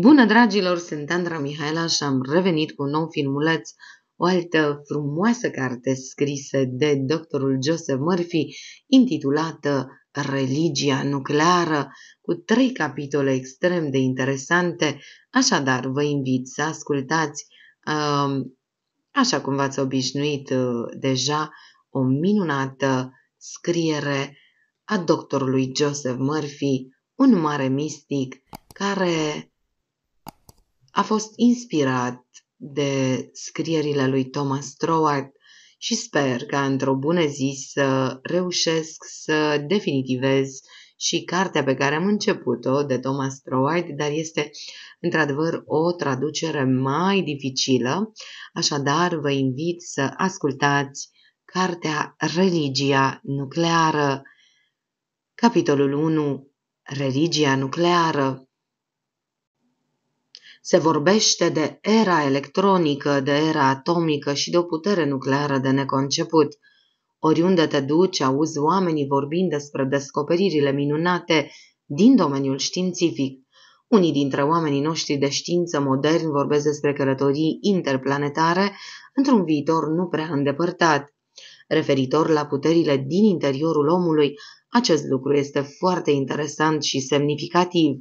Bună, dragilor! Sunt Andra Mihaela și am revenit cu un nou filmuleț, o altă frumoasă carte scrisă de doctorul Joseph Murphy, intitulată Religia nucleară, cu trei capitole extrem de interesante, așadar vă invit să ascultați, um, așa cum v-ați obișnuit uh, deja, o minunată scriere a doctorului Joseph Murphy, un mare mistic care a fost inspirat de scrierile lui Thomas Troward și sper ca într-o bună zi să reușesc să definitivez și cartea pe care am început-o de Thomas Troward, dar este într-adevăr o traducere mai dificilă, așadar vă invit să ascultați cartea Religia nucleară, capitolul 1, Religia nucleară, se vorbește de era electronică, de era atomică și de o putere nucleară de neconceput. Oriunde te duci, auzi oamenii vorbind despre descoperirile minunate din domeniul științific. Unii dintre oamenii noștri de știință modern vorbesc despre călătorii interplanetare într-un viitor nu prea îndepărtat. Referitor la puterile din interiorul omului, acest lucru este foarte interesant și semnificativ.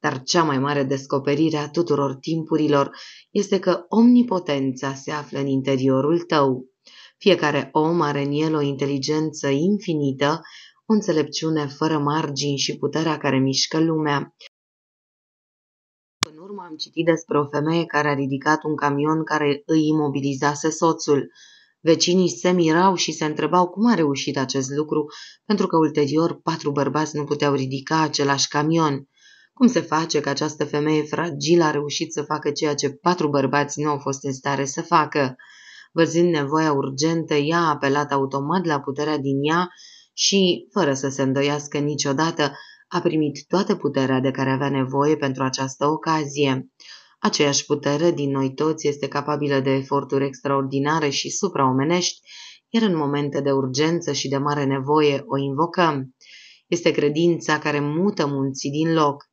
Dar cea mai mare descoperire a tuturor timpurilor este că omnipotența se află în interiorul tău. Fiecare om are în el o inteligență infinită, o înțelepciune fără margini și puterea care mișcă lumea. În urmă am citit despre o femeie care a ridicat un camion care îi imobilizase soțul. Vecinii se mirau și se întrebau cum a reușit acest lucru, pentru că ulterior patru bărbați nu puteau ridica același camion. Cum se face că această femeie fragilă a reușit să facă ceea ce patru bărbați nu au fost în stare să facă? Văzând nevoia urgentă, ea a apelat automat la puterea din ea și, fără să se îndoiască niciodată, a primit toată puterea de care avea nevoie pentru această ocazie. Aceeași putere din noi toți este capabilă de eforturi extraordinare și supraomenești, iar în momente de urgență și de mare nevoie o invocăm. Este credința care mută munții din loc.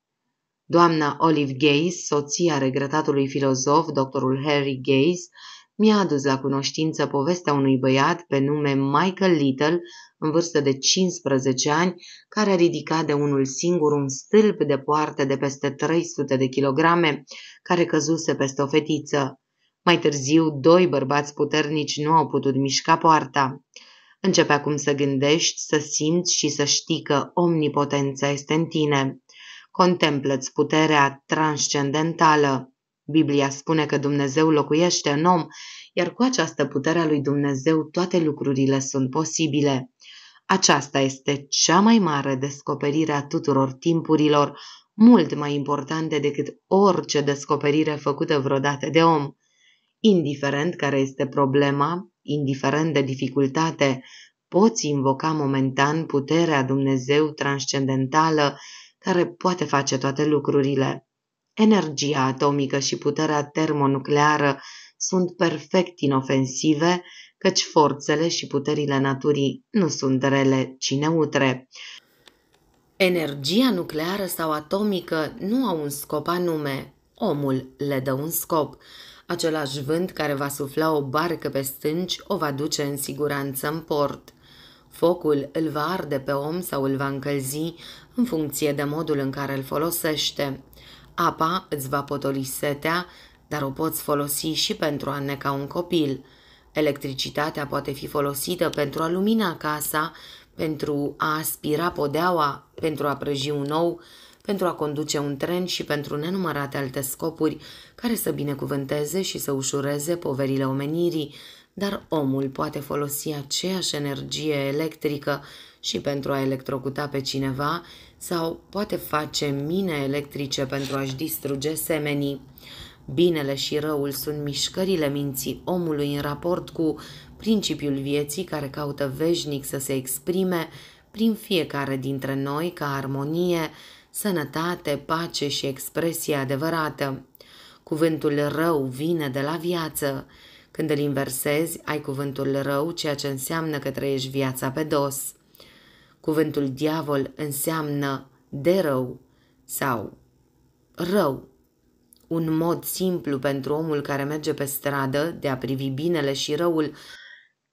Doamna Olive Gaze, soția regretatului filozof, doctorul Harry Gaze, mi-a adus la cunoștință povestea unui băiat pe nume Michael Little, în vârstă de 15 ani, care a ridicat de unul singur un stâlp de poartă de peste 300 de kilograme, care căzuse peste o fetiță. Mai târziu, doi bărbați puternici nu au putut mișca poarta. Începe acum să gândești, să simți și să știi că omnipotența este în tine. Contemplă-ți puterea transcendentală. Biblia spune că Dumnezeu locuiește în om, iar cu această putere a lui Dumnezeu toate lucrurile sunt posibile. Aceasta este cea mai mare descoperire a tuturor timpurilor, mult mai importante decât orice descoperire făcută vreodată de om. Indiferent care este problema, indiferent de dificultate, poți invoca momentan puterea Dumnezeu transcendentală care poate face toate lucrurile. Energia atomică și puterea termonucleară sunt perfect inofensive, căci forțele și puterile naturii nu sunt rele, ci neutre. Energia nucleară sau atomică nu au un scop anume, omul le dă un scop. Același vânt care va sufla o barcă pe stânci o va duce în siguranță în port. Focul îl va arde pe om sau îl va încălzi în funcție de modul în care îl folosește. Apa îți va potoli setea, dar o poți folosi și pentru a neca un copil. Electricitatea poate fi folosită pentru a lumina casa, pentru a aspira podeaua, pentru a prăji un ou, pentru a conduce un tren și pentru nenumărate alte scopuri care să binecuvânteze și să ușureze poverile omenirii, dar omul poate folosi aceeași energie electrică și pentru a electrocuta pe cineva sau poate face mine electrice pentru a-și distruge semenii. Binele și răul sunt mișcările minții omului în raport cu principiul vieții care caută veșnic să se exprime prin fiecare dintre noi ca armonie, sănătate, pace și expresie adevărată. Cuvântul rău vine de la viață, când îl inversezi, ai cuvântul rău, ceea ce înseamnă că trăiești viața pe dos. Cuvântul diavol înseamnă de rău sau rău. Un mod simplu pentru omul care merge pe stradă de a privi binele și răul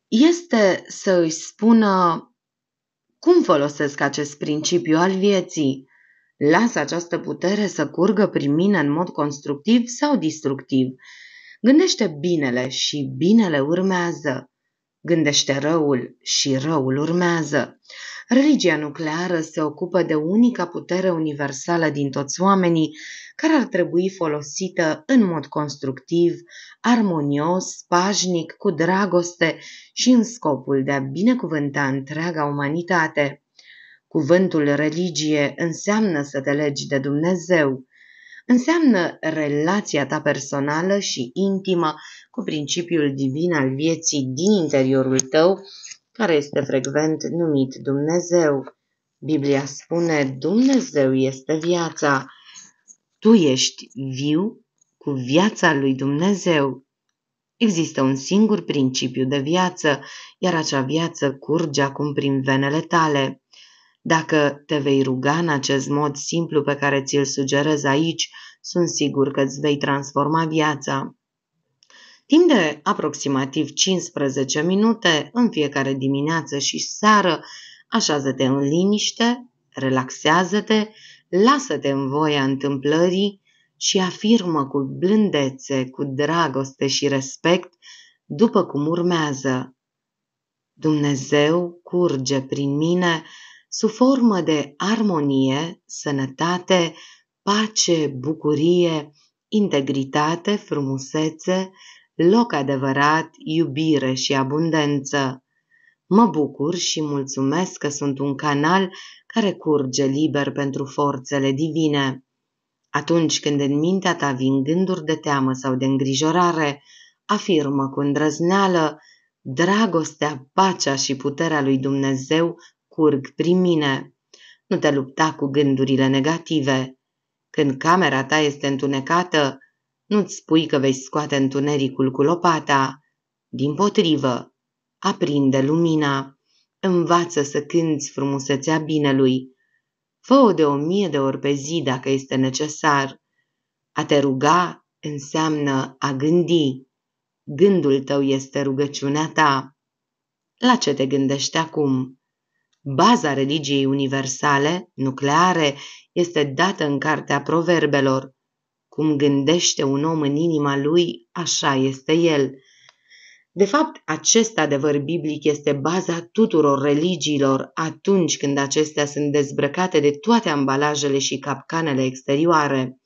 este să îi spună cum folosesc acest principiu al vieții. Las această putere să curgă prin mine în mod constructiv sau destructiv Gândește binele și binele urmează. Gândește răul și răul urmează. Religia nucleară se ocupă de unica putere universală din toți oamenii, care ar trebui folosită în mod constructiv, armonios, pașnic, cu dragoste și în scopul de a binecuvânta întreaga umanitate. Cuvântul religie înseamnă să te legi de Dumnezeu, înseamnă relația ta personală și intimă cu principiul divin al vieții din interiorul tău, care este frecvent numit Dumnezeu. Biblia spune, Dumnezeu este viața. Tu ești viu cu viața lui Dumnezeu. Există un singur principiu de viață, iar acea viață curge acum prin venele tale. Dacă te vei ruga în acest mod simplu pe care ți-l sugerez aici, sunt sigur că îți vei transforma viața. Timp de aproximativ 15 minute în fiecare dimineață și seară, așează-te în liniște, relaxează-te, lasă-te în voia întâmplării și afirmă cu blândețe, cu dragoste și respect, după cum urmează. Dumnezeu curge prin mine sub formă de armonie, sănătate, pace, bucurie, integritate, frumusețe, loc adevărat, iubire și abundență. Mă bucur și mulțumesc că sunt un canal care curge liber pentru forțele divine. Atunci când în mintea ta vin gânduri de teamă sau de îngrijorare, afirmă cu îndrăzneală, dragostea, pacea și puterea lui Dumnezeu curg prin mine. Nu te lupta cu gândurile negative. Când camera ta este întunecată, nu-ți spui că vei scoate întunericul cu lopata. Din potrivă, aprinde lumina. Învață să cânți frumusețea binelui. Fă-o de o mie de ori pe zi dacă este necesar. A te ruga înseamnă a gândi. Gândul tău este rugăciunea ta. La ce te gândești acum? Baza religiei universale, nucleare, este dată în Cartea Proverbelor. Cum gândește un om în inima lui, așa este el. De fapt, acest adevăr biblic este baza tuturor religiilor atunci când acestea sunt dezbrăcate de toate ambalajele și capcanele exterioare.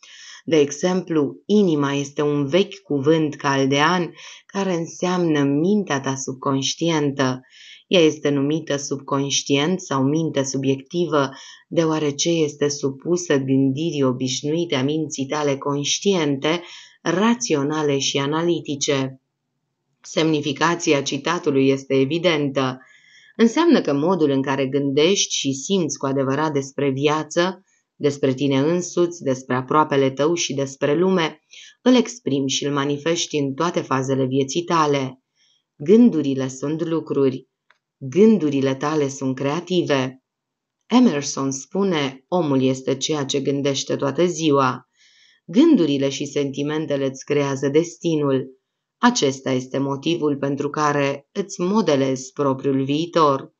De exemplu, inima este un vechi cuvânt caldean care înseamnă mintea ta subconștientă. Ea este numită subconștient sau minte subiectivă, deoarece este supusă gândirii obișnuite a minții tale conștiente, raționale și analitice. Semnificația citatului este evidentă. Înseamnă că modul în care gândești și simți cu adevărat despre viață, despre tine însuți, despre aproapele tău și despre lume, îl exprimi și îl manifesti în toate fazele vieții tale. Gândurile sunt lucruri. Gândurile tale sunt creative. Emerson spune, omul este ceea ce gândește toată ziua. Gândurile și sentimentele îți creează destinul. Acesta este motivul pentru care îți modelezi propriul viitor.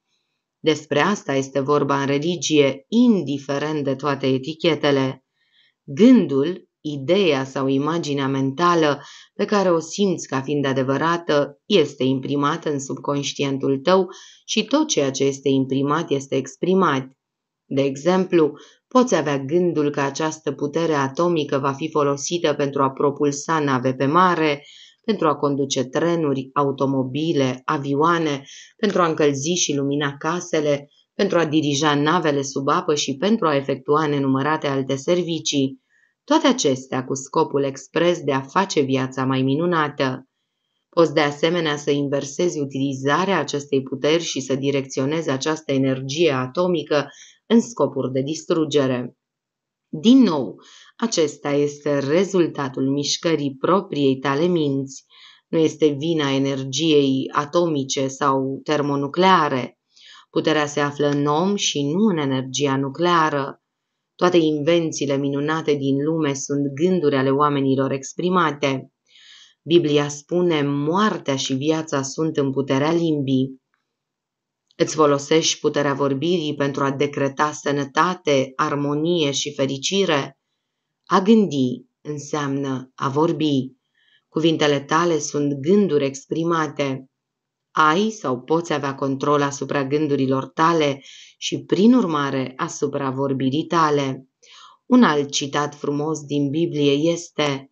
Despre asta este vorba în religie, indiferent de toate etichetele. Gândul ideea sau imaginea mentală pe care o simți ca fiind adevărată este imprimată în subconștientul tău și tot ceea ce este imprimat este exprimat. De exemplu, poți avea gândul că această putere atomică va fi folosită pentru a propulsa nave pe mare, pentru a conduce trenuri, automobile, avioane, pentru a încălzi și lumina casele, pentru a dirija navele sub apă și pentru a efectua nenumărate alte servicii. Toate acestea cu scopul expres de a face viața mai minunată. Poți de asemenea să inversezi utilizarea acestei puteri și să direcționezi această energie atomică în scopuri de distrugere. Din nou, acesta este rezultatul mișcării propriei tale minți. Nu este vina energiei atomice sau termonucleare. Puterea se află în om și nu în energia nucleară. Toate invențiile minunate din lume sunt gânduri ale oamenilor exprimate. Biblia spune, moartea și viața sunt în puterea limbii. Îți folosești puterea vorbirii pentru a decreta sănătate, armonie și fericire. A gândi înseamnă a vorbi. Cuvintele tale sunt gânduri exprimate. Ai sau poți avea control asupra gândurilor tale și, prin urmare, asupra vorbirii tale. Un alt citat frumos din Biblie este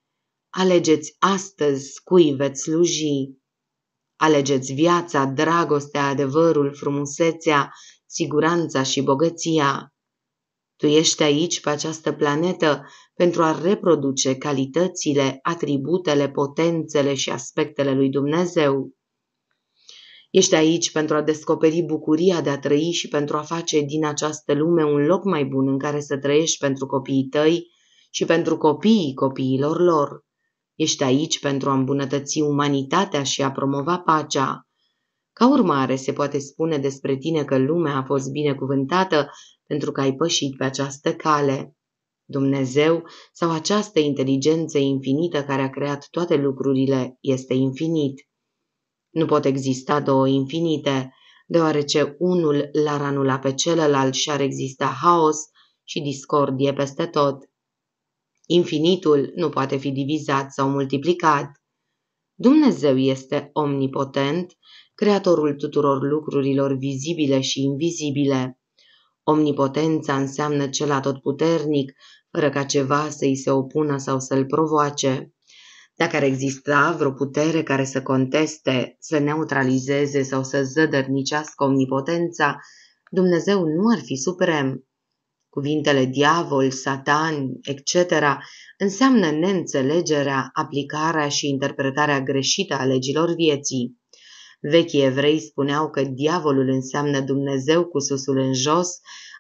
Alegeți astăzi cui veți sluji. Alegeți viața, dragostea, adevărul, frumusețea, siguranța și bogăția. Tu ești aici, pe această planetă, pentru a reproduce calitățile, atributele, potențele și aspectele lui Dumnezeu. Ești aici pentru a descoperi bucuria de a trăi și pentru a face din această lume un loc mai bun în care să trăiești pentru copiii tăi și pentru copiii copiilor lor. Ești aici pentru a îmbunătăți umanitatea și a promova pacea. Ca urmare, se poate spune despre tine că lumea a fost binecuvântată pentru că ai pășit pe această cale. Dumnezeu sau această inteligență infinită care a creat toate lucrurile este infinit. Nu pot exista două infinite, deoarece unul l-ar anula pe celălalt și ar exista haos și discordie peste tot. Infinitul nu poate fi divizat sau multiplicat. Dumnezeu este omnipotent, creatorul tuturor lucrurilor vizibile și invizibile. Omnipotența înseamnă cel atotputernic, fără ca ceva să-i se opună sau să-l provoace. Dacă ar exista vreo putere care să conteste, să neutralizeze sau să zădărnicească omnipotența, Dumnezeu nu ar fi suprem. Cuvintele diavol, satan, etc. înseamnă neînțelegerea, aplicarea și interpretarea greșită a legilor vieții. Vechii evrei spuneau că diavolul înseamnă Dumnezeu cu susul în jos,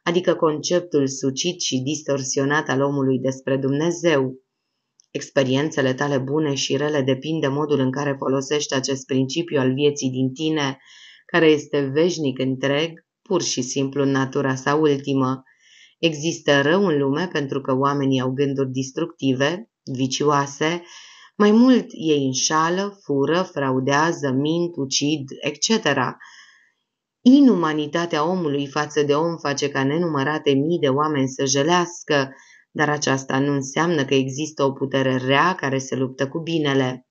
adică conceptul sucit și distorsionat al omului despre Dumnezeu. Experiențele tale bune și rele depind de modul în care folosești acest principiu al vieții din tine, care este veșnic întreg, pur și simplu în natura sa ultimă. Există rău în lume pentru că oamenii au gânduri destructive, vicioase, mai mult ei înșală, fură, fraudează, mint, ucid, etc. Inumanitatea omului față de om face ca nenumărate mii de oameni să jelească, dar aceasta nu înseamnă că există o putere rea care se luptă cu binele.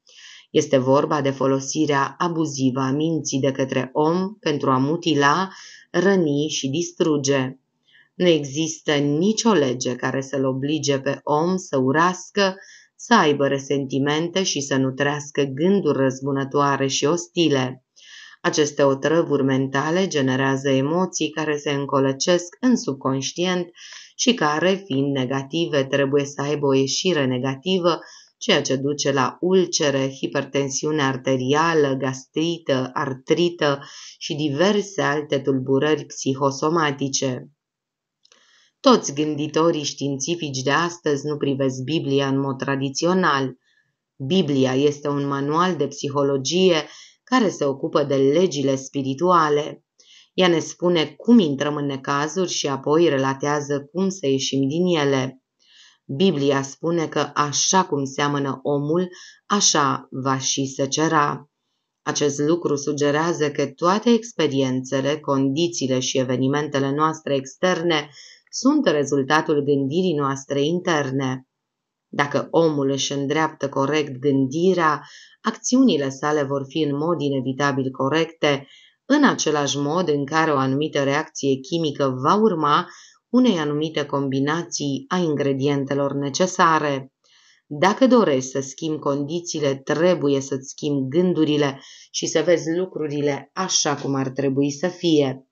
Este vorba de folosirea abuzivă a minții de către om pentru a mutila, răni și distruge. Nu există nicio lege care să-l oblige pe om să urască, să aibă resentimente și să nutrească gânduri răzbunătoare și ostile. Aceste otrăvuri mentale generează emoții care se încolăcesc în subconștient și care, fiind negative, trebuie să aibă o ieșire negativă, ceea ce duce la ulcere, hipertensiune arterială, gastrită, artrită și diverse alte tulburări psihosomatice. Toți gânditorii științifici de astăzi nu privesc Biblia în mod tradițional. Biblia este un manual de psihologie care se ocupă de legile spirituale. Ea ne spune cum intrăm în necazuri și apoi relatează cum să ieșim din ele. Biblia spune că așa cum seamănă omul, așa va și secera. Acest lucru sugerează că toate experiențele, condițiile și evenimentele noastre externe sunt rezultatul gândirii noastre interne. Dacă omul își îndreaptă corect gândirea, acțiunile sale vor fi în mod inevitabil corecte în același mod în care o anumită reacție chimică va urma unei anumite combinații a ingredientelor necesare. Dacă dorești să schimbi condițiile, trebuie să-ți schimbi gândurile și să vezi lucrurile așa cum ar trebui să fie.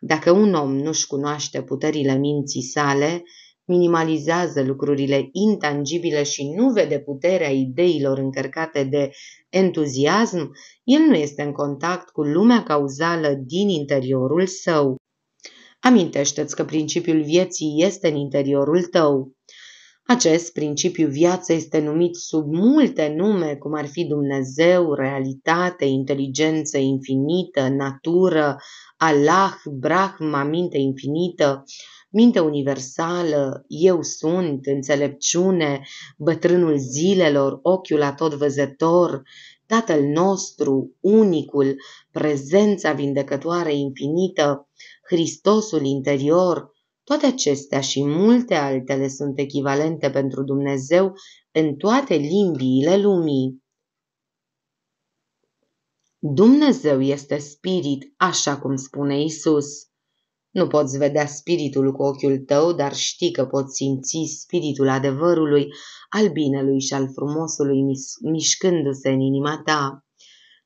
Dacă un om nu-și cunoaște puterile minții sale, minimalizează lucrurile intangibile și nu vede puterea ideilor încărcate de entuziasm, el nu este în contact cu lumea cauzală din interiorul său. Amintește-ți că principiul vieții este în interiorul tău. Acest principiu viață este numit sub multe nume, cum ar fi Dumnezeu, realitate, inteligență infinită, natură, Allah, Brahma, minte infinită, minte universală, eu sunt, înțelepciune, bătrânul zilelor, ochiul văzător, Tatăl nostru, unicul, prezența vindecătoare infinită, Hristosul interior, toate acestea și multe altele sunt echivalente pentru Dumnezeu în toate limbiile lumii. Dumnezeu este spirit, așa cum spune Isus. Nu poți vedea spiritul cu ochiul tău, dar știi că poți simți spiritul adevărului, al binelui și al frumosului mișcându-se în inima ta.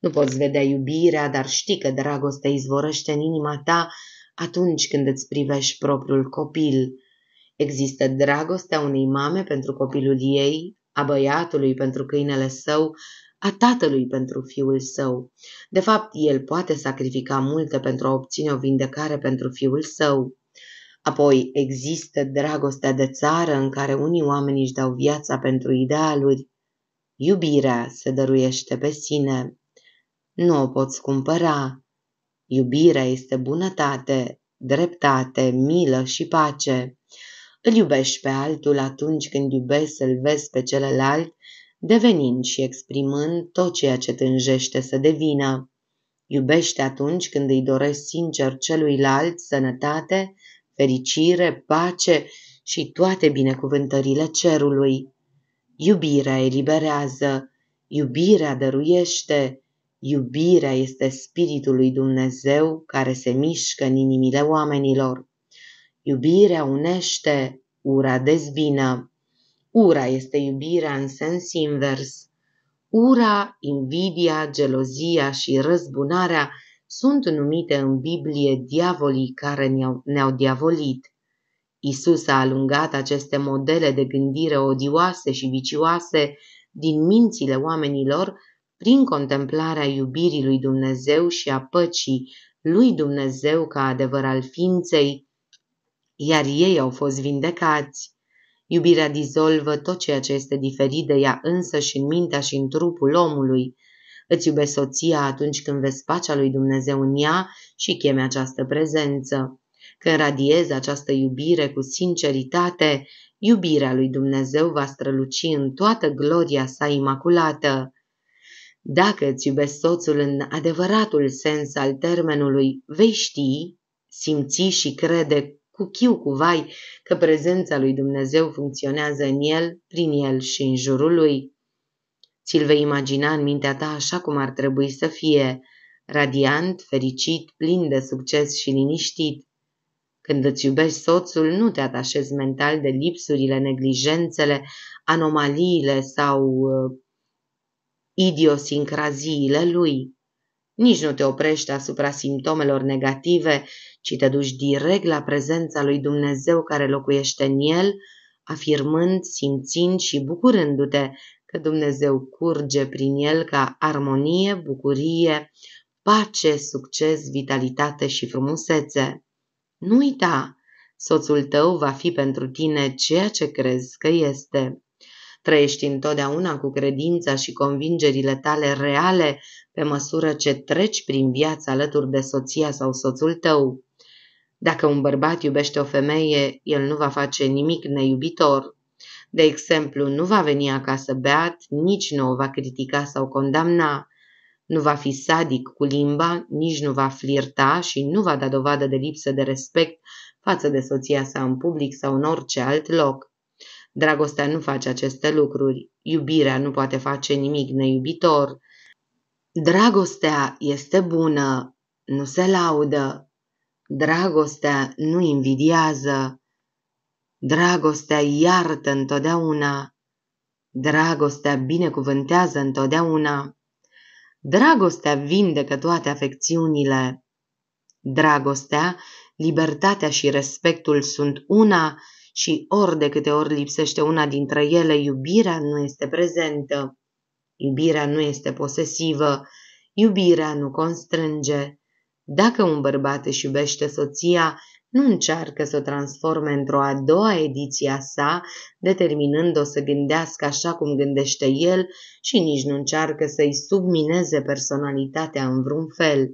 Nu poți vedea iubirea, dar știi că dragostea izvorăște în inima ta atunci când îți privești propriul copil. Există dragostea unei mame pentru copilul ei, a băiatului pentru câinele său, a tatălui pentru fiul său. De fapt, el poate sacrifica multe pentru a obține o vindecare pentru fiul său. Apoi există dragostea de țară în care unii oameni își dau viața pentru idealuri. Iubirea se dăruiește pe sine. Nu o poți cumpăra. Iubirea este bunătate, dreptate, milă și pace. Îl iubești pe altul atunci când iubești să-l vezi pe celălalt devenind și exprimând tot ceea ce tânjește să devină. Iubește atunci când îi dorești sincer celuilalt sănătate, fericire, pace și toate binecuvântările cerului. Iubirea eliberează, iubirea dăruiește, iubirea este Spiritul lui Dumnezeu care se mișcă în inimile oamenilor. Iubirea unește, ura dezbină. Ura este iubirea în sens invers. Ura, invidia, gelozia și răzbunarea sunt numite în Biblie diavolii care ne-au, ne-au diavolit. Isus a alungat aceste modele de gândire odioase și vicioase din mințile oamenilor prin contemplarea iubirii lui Dumnezeu și a păcii lui Dumnezeu ca adevăr al ființei, iar ei au fost vindecați. Iubirea dizolvă tot ceea ce este diferit de ea însă și în mintea și în trupul omului. Îți iubești soția atunci când vezi pacea lui Dumnezeu în ea și cheme această prezență. Când radiezi această iubire cu sinceritate, iubirea lui Dumnezeu va străluci în toată gloria sa imaculată. Dacă îți iubești soțul în adevăratul sens al termenului, vei ști, simți și crede cu chiu cu vai că prezența lui Dumnezeu funcționează în el, prin el și în jurul lui. Ți-l vei imagina în mintea ta așa cum ar trebui să fie, radiant, fericit, plin de succes și liniștit. Când îți iubești soțul, nu te atașezi mental de lipsurile, neglijențele, anomaliile sau uh, idiosincraziile lui. Nici nu te oprești asupra simptomelor negative ci te duci direct la prezența lui Dumnezeu care locuiește în el, afirmând, simțind și bucurându-te că Dumnezeu curge prin el ca armonie, bucurie, pace, succes, vitalitate și frumusețe. Nu uita, soțul tău va fi pentru tine ceea ce crezi că este. Trăiești întotdeauna cu credința și convingerile tale reale pe măsură ce treci prin viața alături de soția sau soțul tău. Dacă un bărbat iubește o femeie, el nu va face nimic neiubitor. De exemplu, nu va veni acasă beat, nici nu o va critica sau condamna, nu va fi sadic cu limba, nici nu va flirta și nu va da dovadă de lipsă de respect față de soția sa în public sau în orice alt loc. Dragostea nu face aceste lucruri, iubirea nu poate face nimic neiubitor. Dragostea este bună, nu se laudă, Dragostea nu invidiază, dragostea iartă întotdeauna, dragostea binecuvântează întotdeauna, dragostea vindecă toate afecțiunile. Dragostea, libertatea și respectul sunt una și ori de câte ori lipsește una dintre ele, iubirea nu este prezentă. Iubirea nu este posesivă, iubirea nu constrânge, dacă un bărbat își iubește soția, nu încearcă să o transforme într-o a doua ediție a sa, determinând-o să gândească așa cum gândește el și nici nu încearcă să-i submineze personalitatea în vreun fel.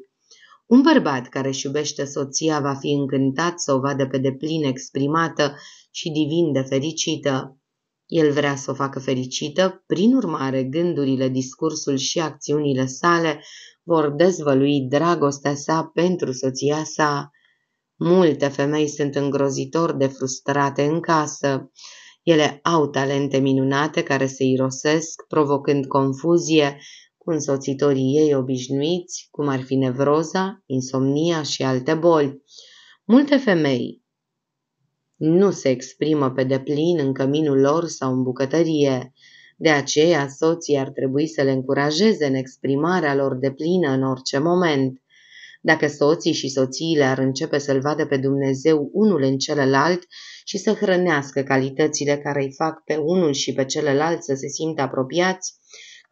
Un bărbat care își iubește soția va fi încântat să o vadă pe deplin exprimată și divin de fericită. El vrea să o facă fericită, prin urmare gândurile, discursul și acțiunile sale vor dezvălui dragostea sa pentru soția sa. Multe femei sunt îngrozitor de frustrate în casă. Ele au talente minunate care se irosesc, provocând confuzie cu însoțitorii ei obișnuiți, cum ar fi nevroza, insomnia și alte boli. Multe femei nu se exprimă pe deplin în căminul lor sau în bucătărie. De aceea, soții ar trebui să le încurajeze în exprimarea lor de plină în orice moment. Dacă soții și soțiile ar începe să-L vadă pe Dumnezeu unul în celălalt și să hrănească calitățile care îi fac pe unul și pe celălalt să se simtă apropiați,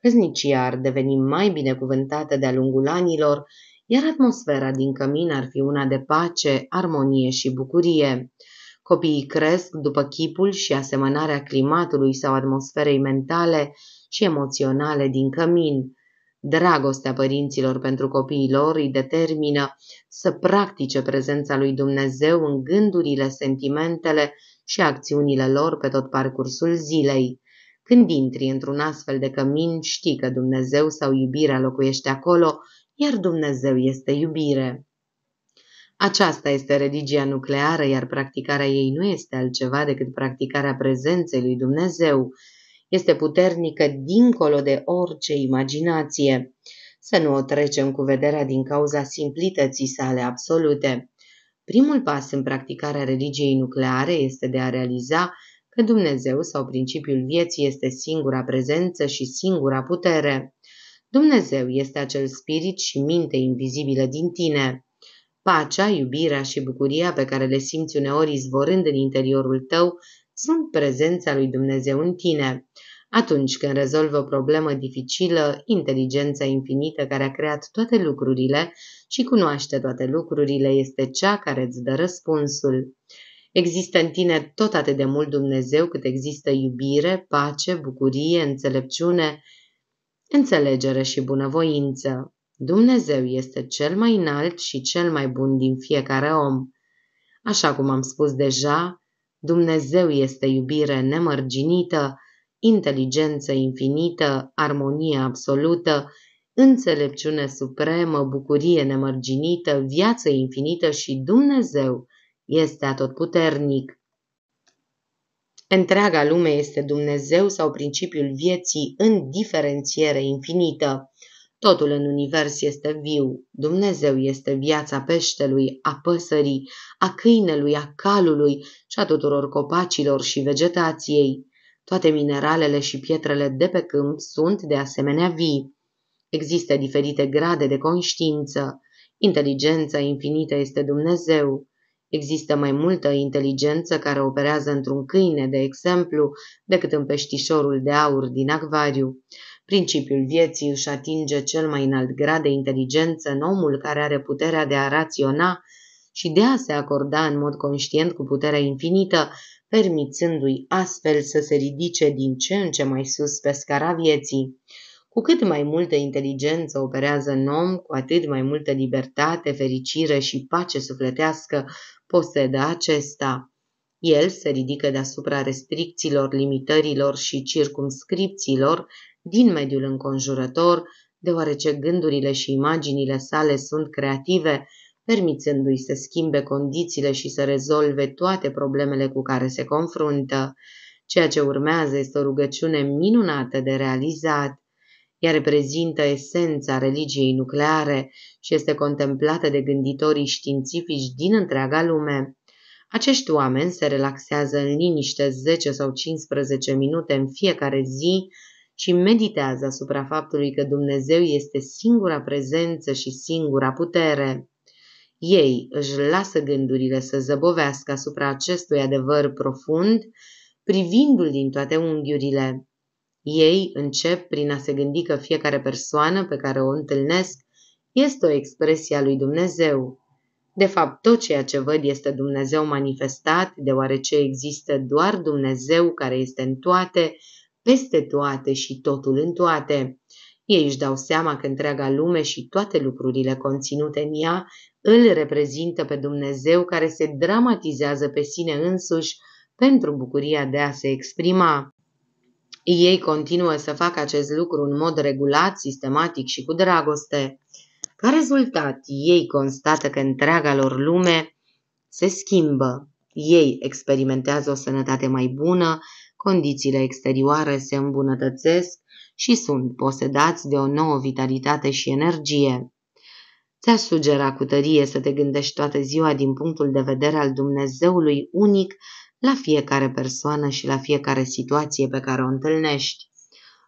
căsnicia ar deveni mai binecuvântată de-a lungul anilor, iar atmosfera din cămin ar fi una de pace, armonie și bucurie. Copiii cresc după chipul și asemănarea climatului sau atmosferei mentale și emoționale din cămin. Dragostea părinților pentru copiii lor îi determină să practice prezența lui Dumnezeu în gândurile, sentimentele și acțiunile lor pe tot parcursul zilei. Când intri într-un astfel de cămin, știi că Dumnezeu sau iubirea locuiește acolo, iar Dumnezeu este iubire. Aceasta este religia nucleară, iar practicarea ei nu este altceva decât practicarea prezenței lui Dumnezeu. Este puternică dincolo de orice imaginație. Să nu o trecem cu vederea din cauza simplității sale absolute. Primul pas în practicarea religiei nucleare este de a realiza că Dumnezeu sau principiul vieții este singura prezență și singura putere. Dumnezeu este acel spirit și minte invizibilă din tine. Pacea, iubirea și bucuria pe care le simți uneori izvorând în interiorul tău sunt prezența lui Dumnezeu în tine. Atunci când rezolvi o problemă dificilă, inteligența infinită care a creat toate lucrurile și cunoaște toate lucrurile este cea care îți dă răspunsul. Există în tine tot atât de mult Dumnezeu cât există iubire, pace, bucurie, înțelepciune, înțelegere și bunăvoință. Dumnezeu este cel mai înalt și cel mai bun din fiecare om. Așa cum am spus deja, Dumnezeu este iubire nemărginită, inteligență infinită, armonie absolută, înțelepciune supremă, bucurie nemărginită, viață infinită și Dumnezeu este atotputernic. Întreaga lume este Dumnezeu sau principiul vieții în diferențiere infinită. Totul în univers este viu, Dumnezeu este viața peștelui, a păsării, a câinelui, a calului și a tuturor copacilor și vegetației. Toate mineralele și pietrele de pe câmp sunt de asemenea vii. Există diferite grade de conștiință. Inteligența infinită este Dumnezeu. Există mai multă inteligență care operează într-un câine, de exemplu, decât în peștișorul de aur din acvariu. Principiul vieții își atinge cel mai înalt grad de inteligență în omul care are puterea de a raționa și de a se acorda în mod conștient cu puterea infinită, permițându-i astfel să se ridice din ce în ce mai sus pe scara vieții. Cu cât mai multă inteligență operează în om, cu atât mai multă libertate, fericire și pace sufletească posedă acesta. El se ridică deasupra restricțiilor, limitărilor și circumscripțiilor din mediul înconjurător, deoarece gândurile și imaginile sale sunt creative, permițându-i să schimbe condițiile și să rezolve toate problemele cu care se confruntă. Ceea ce urmează este o rugăciune minunată de realizat. Ea reprezintă esența religiei nucleare și este contemplată de gânditorii științifici din întreaga lume. Acești oameni se relaxează în liniște 10 sau 15 minute în fiecare zi ci meditează asupra faptului că Dumnezeu este singura prezență și singura putere. Ei își lasă gândurile să zăbovească asupra acestui adevăr profund, privindu-l din toate unghiurile. Ei încep prin a se gândi că fiecare persoană pe care o întâlnesc este o expresie a lui Dumnezeu. De fapt, tot ceea ce văd este Dumnezeu manifestat, deoarece există doar Dumnezeu care este în toate, peste toate și totul în toate. Ei își dau seama că întreaga lume și toate lucrurile conținute în ea îl reprezintă pe Dumnezeu care se dramatizează pe sine însuși pentru bucuria de a se exprima. Ei continuă să facă acest lucru în mod regulat, sistematic și cu dragoste. Ca rezultat, ei constată că întreaga lor lume se schimbă. Ei experimentează o sănătate mai bună, condițiile exterioare se îmbunătățesc și sunt posedați de o nouă vitalitate și energie. Ți-aș sugera cu tărie să te gândești toată ziua din punctul de vedere al Dumnezeului unic la fiecare persoană și la fiecare situație pe care o întâlnești.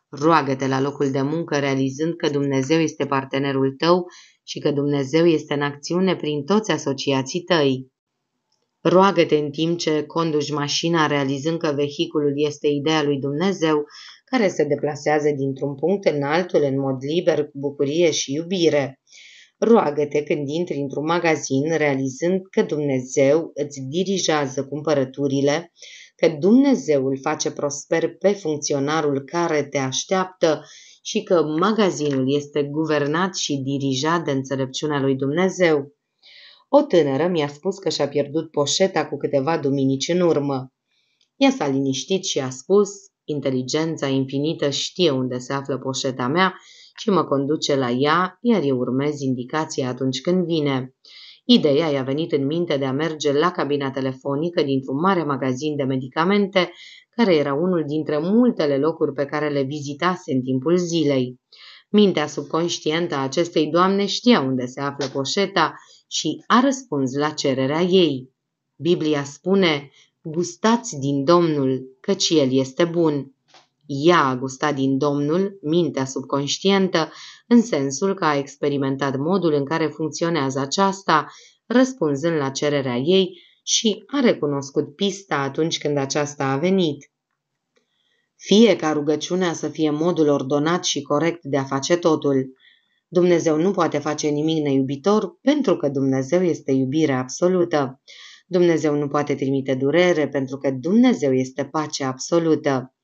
Roagă-te la locul de muncă realizând că Dumnezeu este partenerul tău și că Dumnezeu este în acțiune prin toți asociații tăi. Roagă-te în timp ce conduci mașina realizând că vehiculul este ideea lui Dumnezeu care se deplasează dintr-un punct în altul în mod liber cu bucurie și iubire. Roagă-te când intri într-un magazin realizând că Dumnezeu îți dirigează cumpărăturile, că Dumnezeul face prosper pe funcționarul care te așteaptă și că magazinul este guvernat și dirijat de înțelepciunea lui Dumnezeu. O tânără mi-a spus că și-a pierdut poșeta cu câteva duminici în urmă. Ea s-a liniștit și a spus, inteligența infinită știe unde se află poșeta mea și mă conduce la ea, iar eu urmez indicația atunci când vine. Ideea i-a venit în minte de a merge la cabina telefonică dintr-un mare magazin de medicamente, care era unul dintre multele locuri pe care le vizitase în timpul zilei. Mintea subconștientă a acestei doamne știa unde se află poșeta și a răspuns la cererea ei. Biblia spune, gustați din Domnul, căci El este bun. Ea a gustat din Domnul, mintea subconștientă, în sensul că a experimentat modul în care funcționează aceasta, răspunzând la cererea ei și a recunoscut pista atunci când aceasta a venit. Fie ca rugăciunea să fie modul ordonat și corect de a face totul, Dumnezeu nu poate face nimic neiubitor pentru că Dumnezeu este iubire absolută. Dumnezeu nu poate trimite durere pentru că Dumnezeu este pace absolută.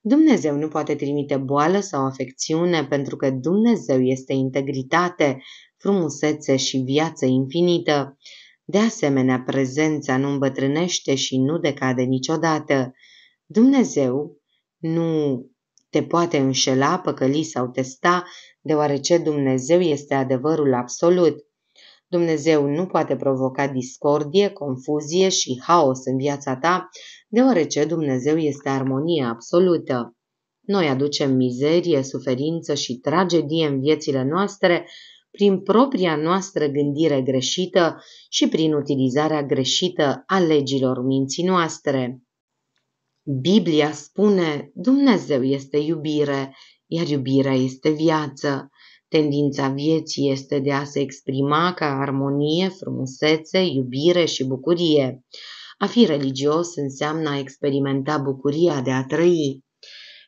Dumnezeu nu poate trimite boală sau afecțiune pentru că Dumnezeu este integritate, frumusețe și viață infinită. De asemenea, prezența nu îmbătrânește și nu decade niciodată. Dumnezeu nu te poate înșela, păcăli sau testa, deoarece Dumnezeu este adevărul absolut. Dumnezeu nu poate provoca discordie, confuzie și haos în viața ta, deoarece Dumnezeu este armonie absolută. Noi aducem mizerie, suferință și tragedie în viețile noastre prin propria noastră gândire greșită și prin utilizarea greșită a legilor minții noastre. Biblia spune, Dumnezeu este iubire, iar iubirea este viață. Tendința vieții este de a se exprima ca armonie, frumusețe, iubire și bucurie. A fi religios înseamnă a experimenta bucuria de a trăi.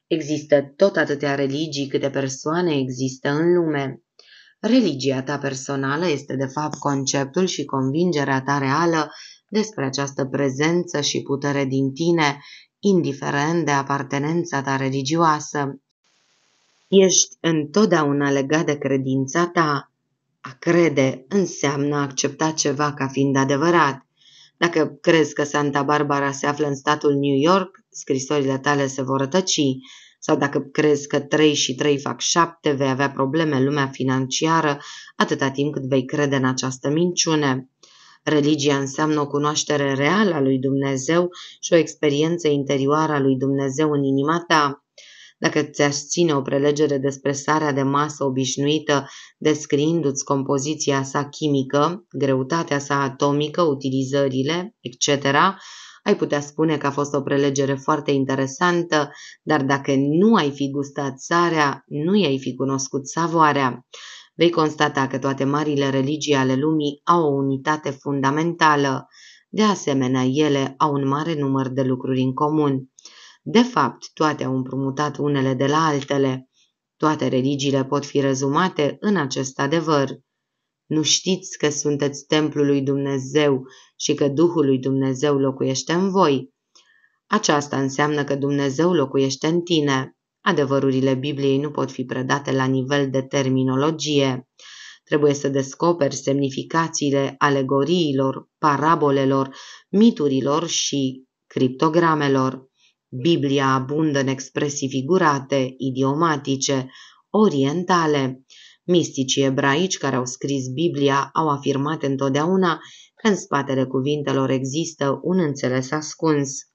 Există tot atâtea religii câte persoane există în lume. Religia ta personală este de fapt conceptul și convingerea ta reală despre această prezență și putere din tine indiferent de apartenența ta religioasă. Ești întotdeauna legat de credința ta. A crede înseamnă a accepta ceva ca fiind adevărat. Dacă crezi că Santa Barbara se află în statul New York, scrisorile tale se vor rătăci. Sau dacă crezi că 3 și 3 fac 7, vei avea probleme în lumea financiară atâta timp cât vei crede în această minciune. Religia înseamnă o cunoaștere reală a lui Dumnezeu și o experiență interioară a lui Dumnezeu în inima ta. Dacă ți-aș ține o prelegere despre sarea de masă obișnuită, descriindu-ți compoziția sa chimică, greutatea sa atomică, utilizările, etc., ai putea spune că a fost o prelegere foarte interesantă, dar dacă nu ai fi gustat sarea, nu i-ai fi cunoscut savoarea. Vei constata că toate marile religii ale lumii au o unitate fundamentală. De asemenea, ele au un mare număr de lucruri în comun. De fapt, toate au împrumutat unele de la altele. Toate religiile pot fi rezumate în acest adevăr. Nu știți că sunteți templul lui Dumnezeu și că Duhul lui Dumnezeu locuiește în voi. Aceasta înseamnă că Dumnezeu locuiește în tine. Adevărurile Bibliei nu pot fi predate la nivel de terminologie. Trebuie să descoperi semnificațiile alegoriilor, parabolelor, miturilor și criptogramelor. Biblia abundă în expresii figurate, idiomatice, orientale. Misticii ebraici care au scris Biblia au afirmat întotdeauna că în spatele cuvintelor există un înțeles ascuns.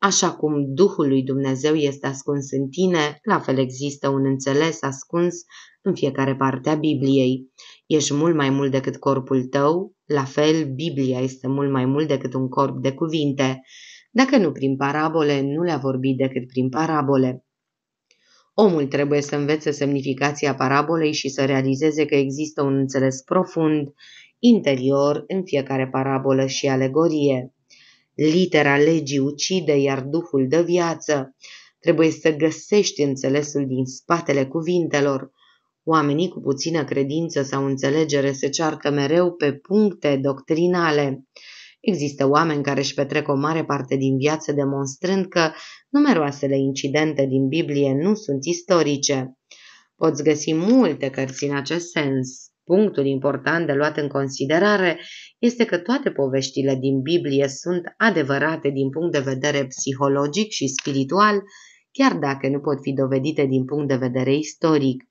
Așa cum Duhul lui Dumnezeu este ascuns în tine, la fel există un înțeles ascuns în fiecare parte a Bibliei. Ești mult mai mult decât corpul tău, la fel Biblia este mult mai mult decât un corp de cuvinte. Dacă nu prin parabole, nu le-a vorbit decât prin parabole. Omul trebuie să învețe semnificația parabolei și să realizeze că există un înțeles profund, interior, în fiecare parabolă și alegorie. Litera legii ucide, iar Duhul dă viață. Trebuie să găsești înțelesul din spatele cuvintelor. Oamenii cu puțină credință sau înțelegere se ceartă mereu pe puncte doctrinale. Există oameni care își petrec o mare parte din viață demonstrând că numeroasele incidente din Biblie nu sunt istorice. Poți găsi multe cărți în acest sens. Punctul important de luat în considerare este că toate poveștile din Biblie sunt adevărate din punct de vedere psihologic și spiritual, chiar dacă nu pot fi dovedite din punct de vedere istoric.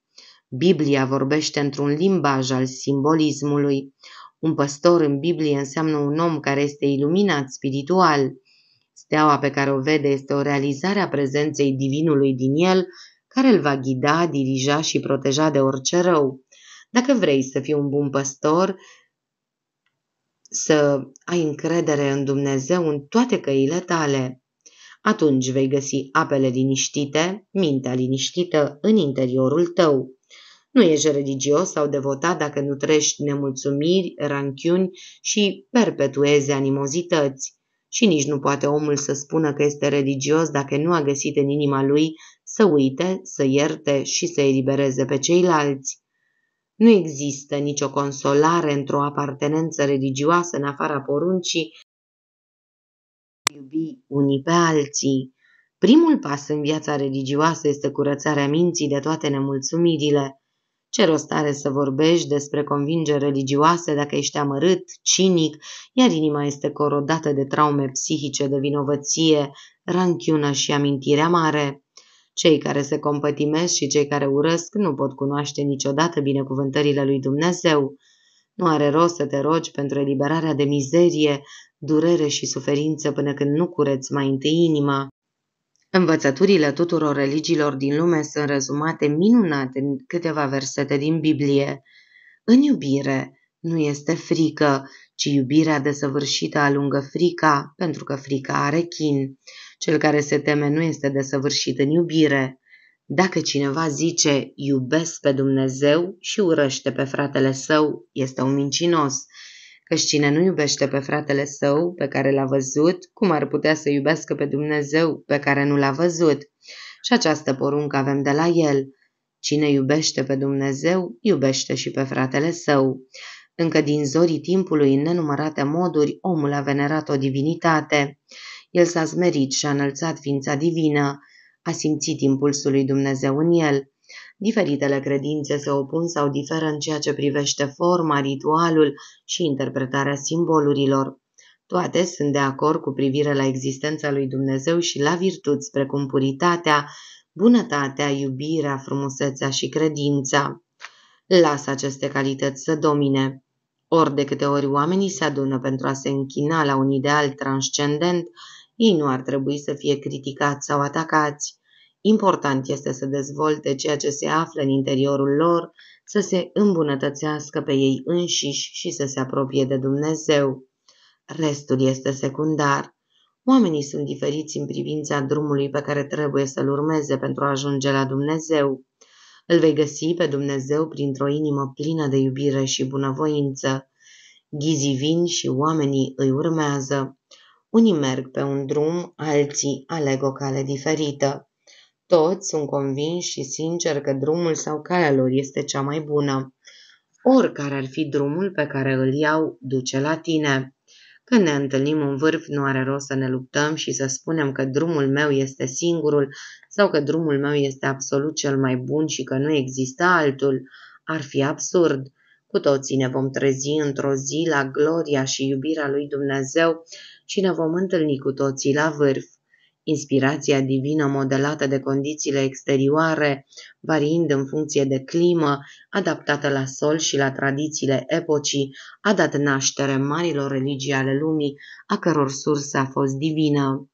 Biblia vorbește într-un limbaj al simbolismului. Un păstor în Biblie înseamnă un om care este iluminat spiritual. Steaua pe care o vede este o realizare a prezenței divinului din el, care îl va ghida, dirija și proteja de orice rău. Dacă vrei să fii un bun păstor, să ai încredere în Dumnezeu în toate căile tale. Atunci vei găsi apele liniștite, mintea liniștită în interiorul tău. Nu ești religios sau devotat dacă nu trești nemulțumiri, ranchiuni și perpetuezi animozități. Și nici nu poate omul să spună că este religios dacă nu a găsit în inima lui să uite, să ierte și să elibereze pe ceilalți. Nu există nicio consolare într-o apartenență religioasă în afara poruncii iubi unii pe alții. Primul pas în viața religioasă este curățarea minții de toate nemulțumirile. Ce rost are să vorbești despre convingeri religioase dacă ești amărât, cinic, iar inima este corodată de traume psihice de vinovăție, ranchiună și amintire amare? Cei care se compătimesc și cei care urăsc nu pot cunoaște niciodată binecuvântările lui Dumnezeu. Nu are rost să te rogi pentru eliberarea de mizerie, durere și suferință până când nu cureți mai întâi inima. Învățăturile tuturor religiilor din lume sunt rezumate minunat în câteva versete din Biblie. În iubire nu este frică, ci iubirea desăvârșită alungă frica, pentru că frica are chin. Cel care se teme nu este desăvârșit în iubire. Dacă cineva zice iubesc pe Dumnezeu și urăște pe fratele său, este un mincinos. Căci cine nu iubește pe fratele său pe care l-a văzut, cum ar putea să iubească pe Dumnezeu pe care nu l-a văzut? Și această poruncă avem de la el. Cine iubește pe Dumnezeu, iubește și pe fratele său. Încă din zorii timpului, în nenumărate moduri, omul a venerat o divinitate. El s-a smerit și a înălțat ființa divină, a simțit impulsul lui Dumnezeu în el. Diferitele credințe se opun sau diferă în ceea ce privește forma, ritualul și interpretarea simbolurilor. Toate sunt de acord cu privire la existența lui Dumnezeu și la virtuți precum puritatea, bunătatea, iubirea, frumusețea și credința. Lasă aceste calități să domine. Ori de câte ori oamenii se adună pentru a se închina la un ideal transcendent, ei nu ar trebui să fie criticați sau atacați. Important este să dezvolte ceea ce se află în interiorul lor, să se îmbunătățească pe ei înșiși și să se apropie de Dumnezeu. Restul este secundar. Oamenii sunt diferiți în privința drumului pe care trebuie să-l urmeze pentru a ajunge la Dumnezeu. Îl vei găsi pe Dumnezeu printr-o inimă plină de iubire și bunăvoință. Ghizii vin și oamenii îi urmează. Unii merg pe un drum, alții aleg o cale diferită. Toți sunt convinși și sinceri că drumul sau calea lor este cea mai bună. Oricare ar fi drumul pe care îl iau, duce la tine. Când ne întâlnim în vârf, nu are rost să ne luptăm și să spunem că drumul meu este singurul sau că drumul meu este absolut cel mai bun și că nu există altul. Ar fi absurd. Cu toții ne vom trezi într-o zi la gloria și iubirea lui Dumnezeu și ne vom întâlni cu toții la vârf. Inspirația divină modelată de condițiile exterioare, variind în funcție de climă, adaptată la sol și la tradițiile epocii, a dat naștere marilor religii ale lumii, a căror sursă a fost divină.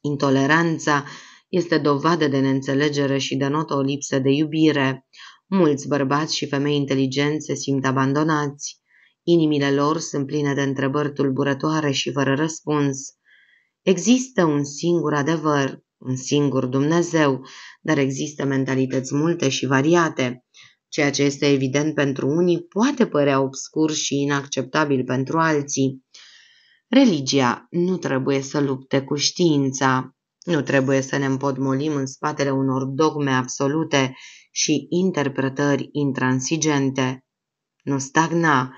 Intoleranța este dovadă de neînțelegere și denotă o lipsă de iubire. Mulți bărbați și femei inteligenți se simt abandonați. Inimile lor sunt pline de întrebări tulburătoare și fără răspuns. Există un singur adevăr, un singur Dumnezeu, dar există mentalități multe și variate. Ceea ce este evident pentru unii poate părea obscur și inacceptabil pentru alții. Religia nu trebuie să lupte cu știința. Nu trebuie să ne împodmolim în spatele unor dogme absolute și interpretări intransigente. Nu stagna,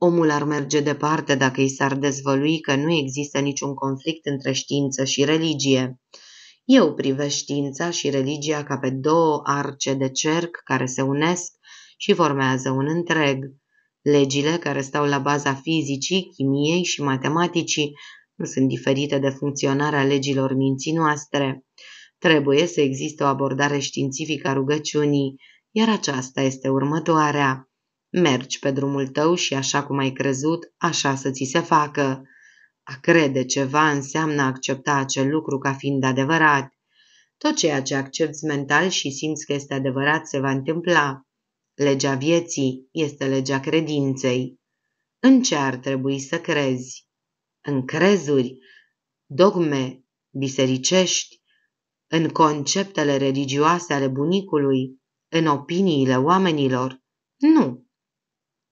Omul ar merge departe dacă i s-ar dezvălui că nu există niciun conflict între știință și religie. Eu privesc știința și religia ca pe două arce de cerc care se unesc și formează un întreg. Legile care stau la baza fizicii, chimiei și matematicii nu sunt diferite de funcționarea legilor minții noastre. Trebuie să existe o abordare științifică a rugăciunii, iar aceasta este următoarea. Mergi pe drumul tău și așa cum ai crezut, așa să ți se facă. A crede ceva înseamnă a accepta acel lucru ca fiind adevărat. Tot ceea ce accepti mental și simți că este adevărat se va întâmpla. Legea vieții este legea credinței. În ce ar trebui să crezi? În crezuri, dogme, bisericești, în conceptele religioase ale bunicului, în opiniile oamenilor? Nu.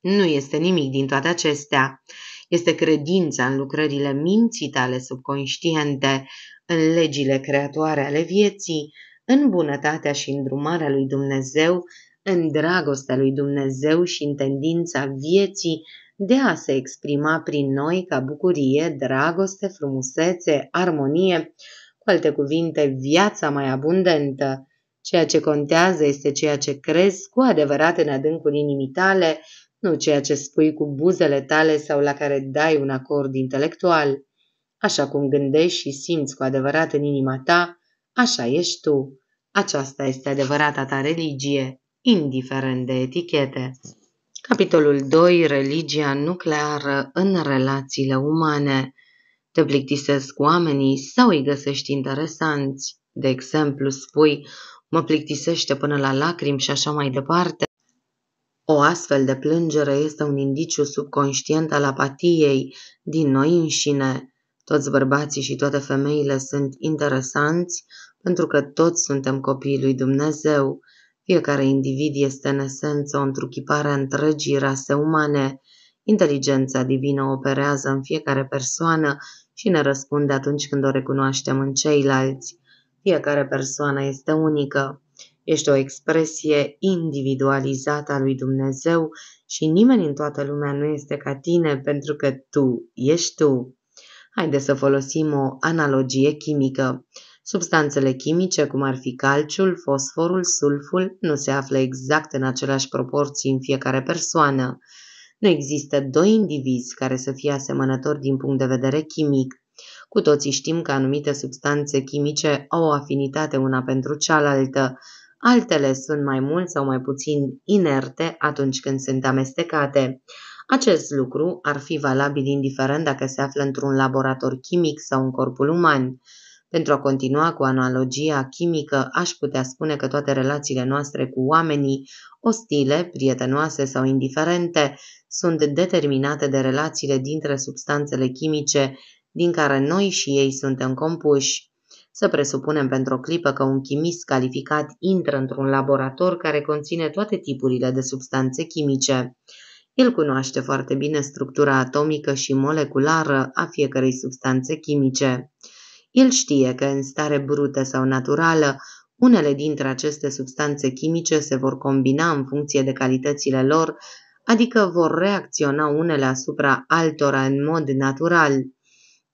Nu este nimic din toate acestea. Este credința în lucrările minții tale subconștiente, în legile creatoare ale vieții, în bunătatea și îndrumarea lui Dumnezeu, în dragostea lui Dumnezeu și în tendința vieții de a se exprima prin noi ca bucurie, dragoste, frumusețe, armonie, cu alte cuvinte, viața mai abundentă. Ceea ce contează este ceea ce crezi cu adevărat în adâncul inimii tale nu ceea ce spui cu buzele tale sau la care dai un acord intelectual. Așa cum gândești și simți cu adevărat în inima ta, așa ești tu. Aceasta este adevărata ta religie, indiferent de etichete. Capitolul 2. Religia nucleară în relațiile umane. Te plictisesc oamenii sau îi găsești interesanți. De exemplu, spui, mă plictisește până la lacrimi și așa mai departe, o astfel de plângere este un indiciu subconștient al apatiei din noi înșine. Toți bărbații și toate femeile sunt interesanți pentru că toți suntem copiii lui Dumnezeu. Fiecare individ este în esență o întruchipare a întregii rase umane. Inteligența divină operează în fiecare persoană și ne răspunde atunci când o recunoaștem în ceilalți. Fiecare persoană este unică. Ești o expresie individualizată a lui Dumnezeu și nimeni în toată lumea nu este ca tine pentru că tu ești tu. Haideți să folosim o analogie chimică. Substanțele chimice, cum ar fi calciul, fosforul, sulful, nu se află exact în aceleași proporții în fiecare persoană. Nu există doi indivizi care să fie asemănători din punct de vedere chimic. Cu toții știm că anumite substanțe chimice au o afinitate una pentru cealaltă, Altele sunt mai mult sau mai puțin inerte atunci când sunt amestecate. Acest lucru ar fi valabil indiferent dacă se află într-un laborator chimic sau în corpul uman. Pentru a continua cu analogia chimică, aș putea spune că toate relațiile noastre cu oamenii, ostile, prietenoase sau indiferente, sunt determinate de relațiile dintre substanțele chimice din care noi și ei suntem compuși. Să presupunem pentru o clipă că un chimist calificat intră într-un laborator care conține toate tipurile de substanțe chimice. El cunoaște foarte bine structura atomică și moleculară a fiecărei substanțe chimice. El știe că în stare brută sau naturală, unele dintre aceste substanțe chimice se vor combina în funcție de calitățile lor, adică vor reacționa unele asupra altora în mod natural.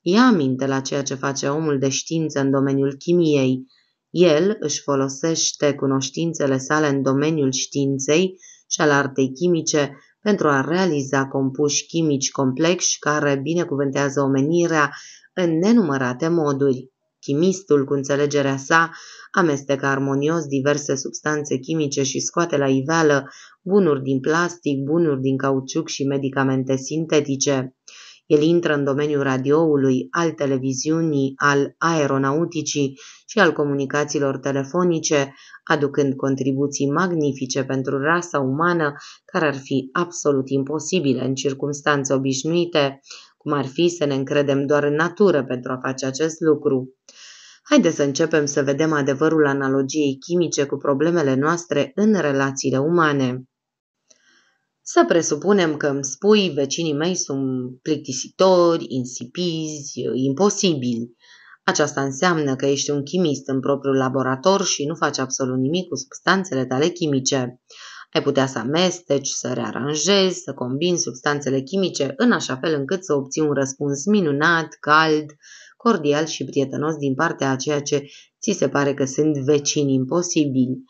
Ia minte la ceea ce face omul de știință în domeniul chimiei. El își folosește cunoștințele sale în domeniul științei și al artei chimice pentru a realiza compuși chimici complexi care binecuvântează omenirea în nenumărate moduri. Chimistul, cu înțelegerea sa, amestecă armonios diverse substanțe chimice și scoate la iveală bunuri din plastic, bunuri din cauciuc și medicamente sintetice. El intră în domeniul radioului, al televiziunii, al aeronauticii și al comunicațiilor telefonice, aducând contribuții magnifice pentru rasa umană, care ar fi absolut imposibile în circumstanțe obișnuite, cum ar fi să ne încredem doar în natură pentru a face acest lucru. Haideți să începem să vedem adevărul analogiei chimice cu problemele noastre în relațiile umane. Să presupunem că îmi spui vecinii mei sunt plictisitori, insipizi, imposibili. Aceasta înseamnă că ești un chimist în propriul laborator și nu faci absolut nimic cu substanțele tale chimice. Ai putea să amesteci, să rearanjezi, să combini substanțele chimice în așa fel încât să obții un răspuns minunat, cald, cordial și prietenos din partea a ceea ce ți se pare că sunt vecini imposibili.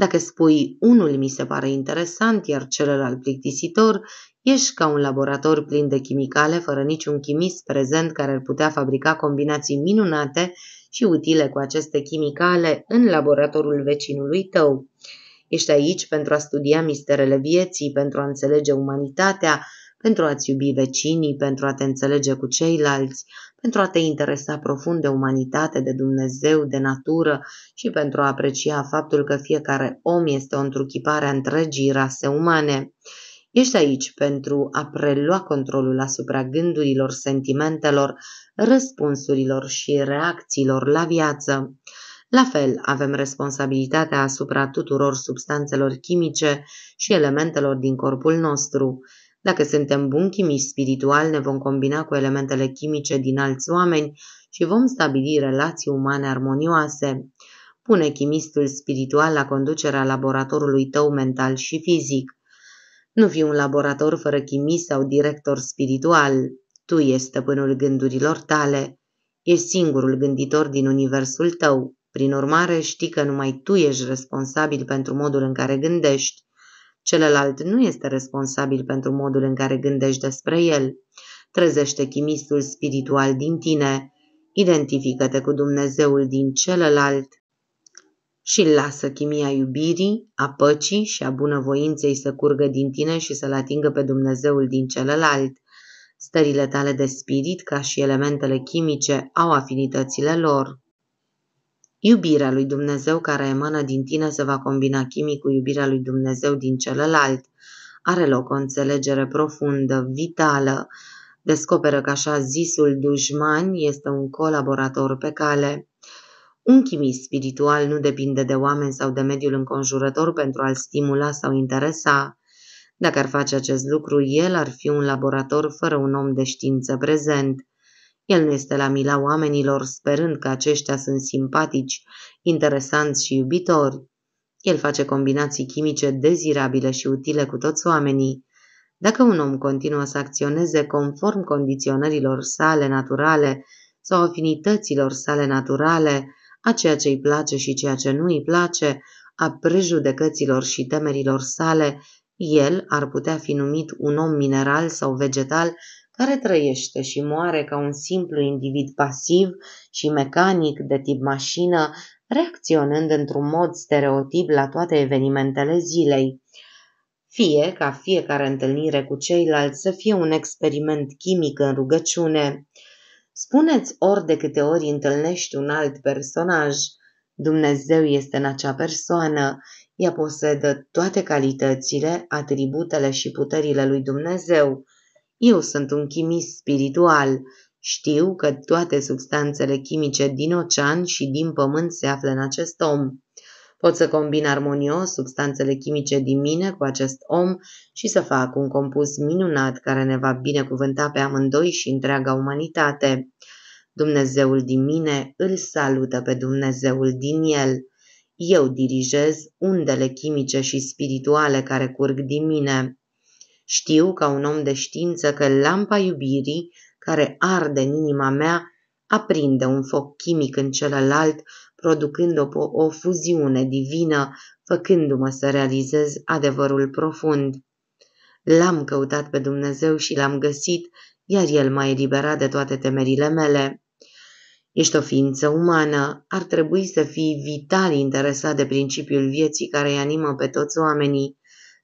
Dacă spui unul mi se pare interesant, iar celălalt plictisitor, ești ca un laborator plin de chimicale, fără niciun chimist prezent care ar putea fabrica combinații minunate și utile cu aceste chimicale în laboratorul vecinului tău. Ești aici pentru a studia misterele vieții, pentru a înțelege umanitatea, pentru a-ți iubi vecinii, pentru a te înțelege cu ceilalți, pentru a te interesa profund de umanitate, de Dumnezeu, de natură și pentru a aprecia faptul că fiecare om este o întruchipare a întregii rase umane. Ești aici pentru a prelua controlul asupra gândurilor, sentimentelor, răspunsurilor și reacțiilor la viață. La fel, avem responsabilitatea asupra tuturor substanțelor chimice și elementelor din corpul nostru. Dacă suntem buni chimici spirituali, ne vom combina cu elementele chimice din alți oameni și vom stabili relații umane armonioase. Pune chimistul spiritual la conducerea laboratorului tău mental și fizic. Nu fi un laborator fără chimist sau director spiritual. Tu ești stăpânul gândurilor tale. Ești singurul gânditor din universul tău. Prin urmare, știi că numai tu ești responsabil pentru modul în care gândești. Celălalt nu este responsabil pentru modul în care gândești despre el. Trezește chimistul spiritual din tine, identifică-te cu Dumnezeul din celălalt și lasă chimia iubirii, a păcii și a bunăvoinței să curgă din tine și să-L atingă pe Dumnezeul din celălalt. Stările tale de spirit, ca și elementele chimice, au afinitățile lor. Iubirea lui Dumnezeu care emană din tine se va combina chimic cu iubirea lui Dumnezeu din celălalt. Are loc o înțelegere profundă, vitală. Descoperă că așa zisul dușman este un colaborator pe cale. Un chimist spiritual nu depinde de oameni sau de mediul înconjurător pentru a-l stimula sau interesa. Dacă ar face acest lucru, el ar fi un laborator fără un om de știință prezent. El nu este la mila oamenilor sperând că aceștia sunt simpatici, interesanți și iubitori. El face combinații chimice dezirabile și utile cu toți oamenii. Dacă un om continuă să acționeze conform condiționărilor sale naturale sau afinităților sale naturale, a ceea ce îi place și ceea ce nu îi place, a prejudecăților și temerilor sale, el ar putea fi numit un om mineral sau vegetal care trăiește și moare ca un simplu individ pasiv și mecanic de tip mașină, reacționând într-un mod stereotip la toate evenimentele zilei. Fie ca fiecare întâlnire cu ceilalți să fie un experiment chimic în rugăciune. Spuneți ori de câte ori întâlnești un alt personaj, Dumnezeu este în acea persoană, ea posedă toate calitățile, atributele și puterile lui Dumnezeu. Eu sunt un chimist spiritual. Știu că toate substanțele chimice din ocean și din pământ se află în acest om. Pot să combin armonios substanțele chimice din mine cu acest om și să fac un compus minunat care ne va binecuvânta pe amândoi și întreaga umanitate. Dumnezeul din mine îl salută pe Dumnezeul din el. Eu dirigez undele chimice și spirituale care curg din mine. Știu ca un om de știință că lampa iubirii, care arde în inima mea, aprinde un foc chimic în celălalt, producând o, o fuziune divină, făcându-mă să realizez adevărul profund. L-am căutat pe Dumnezeu și l-am găsit, iar El m-a eliberat de toate temerile mele. Ești o ființă umană, ar trebui să fii vital interesat de principiul vieții care îi animă pe toți oamenii.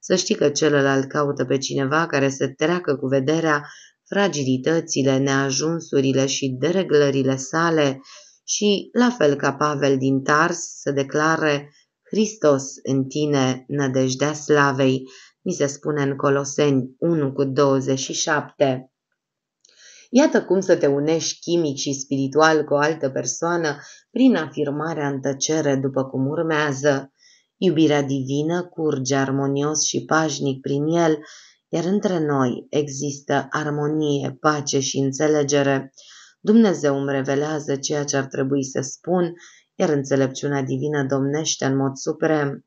Să știi că celălalt caută pe cineva care să treacă cu vederea fragilitățile, neajunsurile și dereglările sale și, la fel ca Pavel din Tars, să declare Hristos în tine, nădejdea slavei, mi se spune în Coloseni 1 cu 27. Iată cum să te unești chimic și spiritual cu o altă persoană prin afirmarea în tăcere după cum urmează. Iubirea divină curge armonios și pașnic prin el, iar între noi există armonie, pace și înțelegere. Dumnezeu îmi revelează ceea ce ar trebui să spun, iar înțelepciunea divină domnește în mod suprem.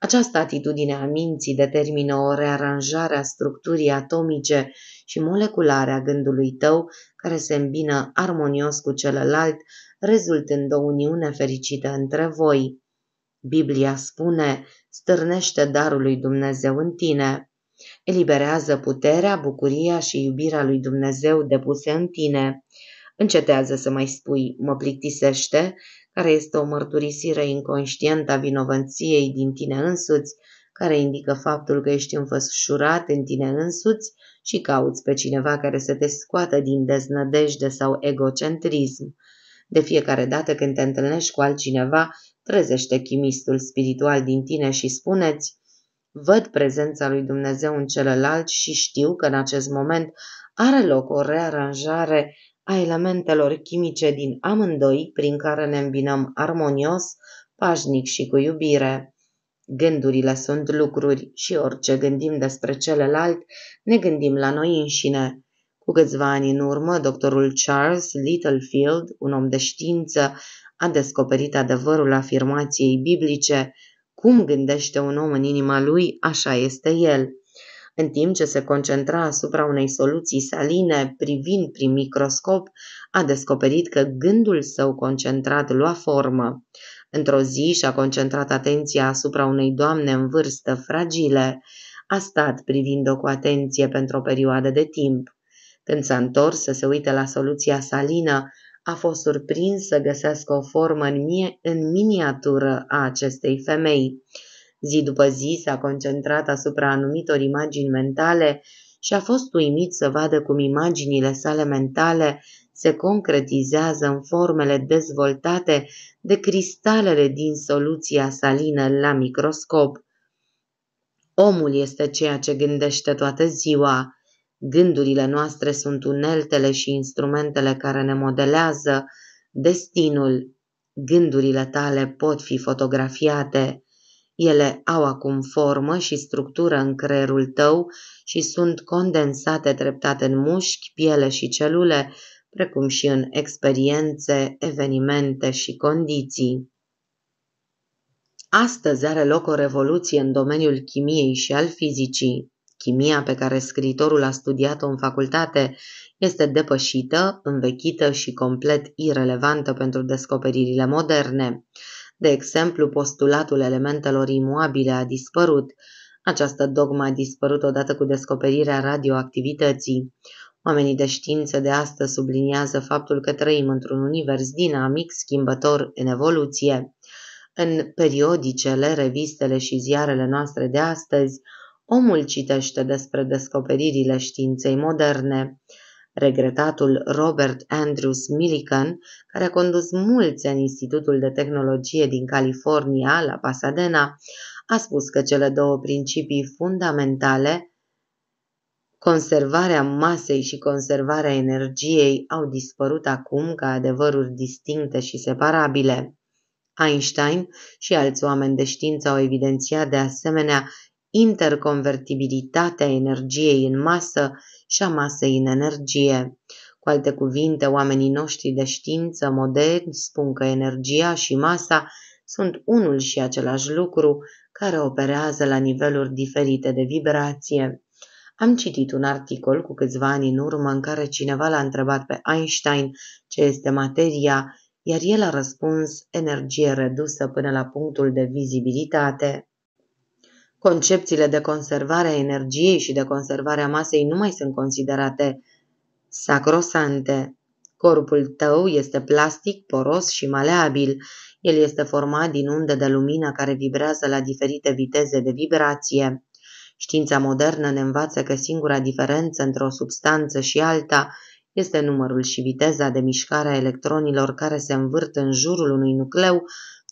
Această atitudine a minții determină o rearanjare a structurii atomice și moleculare a gândului tău, care se îmbină armonios cu celălalt, rezultând o uniune fericită între voi. Biblia spune, stârnește darul lui Dumnezeu în tine. Eliberează puterea, bucuria și iubirea lui Dumnezeu depuse în tine. Încetează să mai spui, mă plictisește, care este o mărturisire inconștientă a vinovăției din tine însuți, care indică faptul că ești înfășurat în tine însuți și cauți pe cineva care să te scoată din deznădejde sau egocentrism. De fiecare dată când te întâlnești cu altcineva Trezește chimistul spiritual din tine și spuneți, văd prezența lui Dumnezeu în celălalt și știu că în acest moment are loc o rearanjare a elementelor chimice din amândoi prin care ne îmbinăm armonios, pașnic și cu iubire. Gândurile sunt lucruri și orice gândim despre celălalt, ne gândim la noi înșine. Cu câțiva ani în urmă, doctorul Charles Littlefield, un om de știință, a descoperit adevărul afirmației biblice, cum gândește un om în inima lui, așa este el. În timp ce se concentra asupra unei soluții saline, privind prin microscop, a descoperit că gândul său concentrat lua formă. Într-o zi și-a concentrat atenția asupra unei doamne în vârstă fragile. A stat privind-o cu atenție pentru o perioadă de timp. Când s-a întors să se uite la soluția salină, a fost surprins să găsească o formă în, mie, în miniatură a acestei femei. Zi după zi s-a concentrat asupra anumitor imagini mentale și a fost uimit să vadă cum imaginile sale mentale se concretizează în formele dezvoltate de cristalele din soluția salină la microscop. Omul este ceea ce gândește toată ziua, Gândurile noastre sunt uneltele și instrumentele care ne modelează destinul. Gândurile tale pot fi fotografiate. Ele au acum formă și structură în creierul tău și sunt condensate treptat în mușchi, piele și celule, precum și în experiențe, evenimente și condiții. Astăzi are loc o revoluție în domeniul chimiei și al fizicii. Chimia pe care scriitorul a studiat-o în facultate este depășită, învechită și complet irelevantă pentru descoperirile moderne. De exemplu, postulatul elementelor imuabile a dispărut. Această dogmă a dispărut odată cu descoperirea radioactivității. Oamenii de știință de astăzi subliniază faptul că trăim într-un univers dinamic, schimbător în evoluție. În periodicele, revistele și ziarele noastre de astăzi, omul citește despre descoperirile științei moderne. Regretatul Robert Andrews Millikan, care a condus mulți în Institutul de Tehnologie din California, la Pasadena, a spus că cele două principii fundamentale, conservarea masei și conservarea energiei, au dispărut acum ca adevăruri distincte și separabile. Einstein și alți oameni de știință au evidențiat de asemenea interconvertibilitatea energiei în masă și a masei în energie. Cu alte cuvinte, oamenii noștri de știință moderni spun că energia și masa sunt unul și același lucru care operează la niveluri diferite de vibrație. Am citit un articol cu câțiva ani în urmă în care cineva l-a întrebat pe Einstein ce este materia, iar el a răspuns energie redusă până la punctul de vizibilitate. Concepțiile de conservare a energiei și de conservare a masei nu mai sunt considerate sacrosante. Corpul tău este plastic, poros și maleabil. El este format din unde de lumină care vibrează la diferite viteze de vibrație. Știința modernă ne învață că singura diferență între o substanță și alta este numărul și viteza de mișcare a electronilor care se învârt în jurul unui nucleu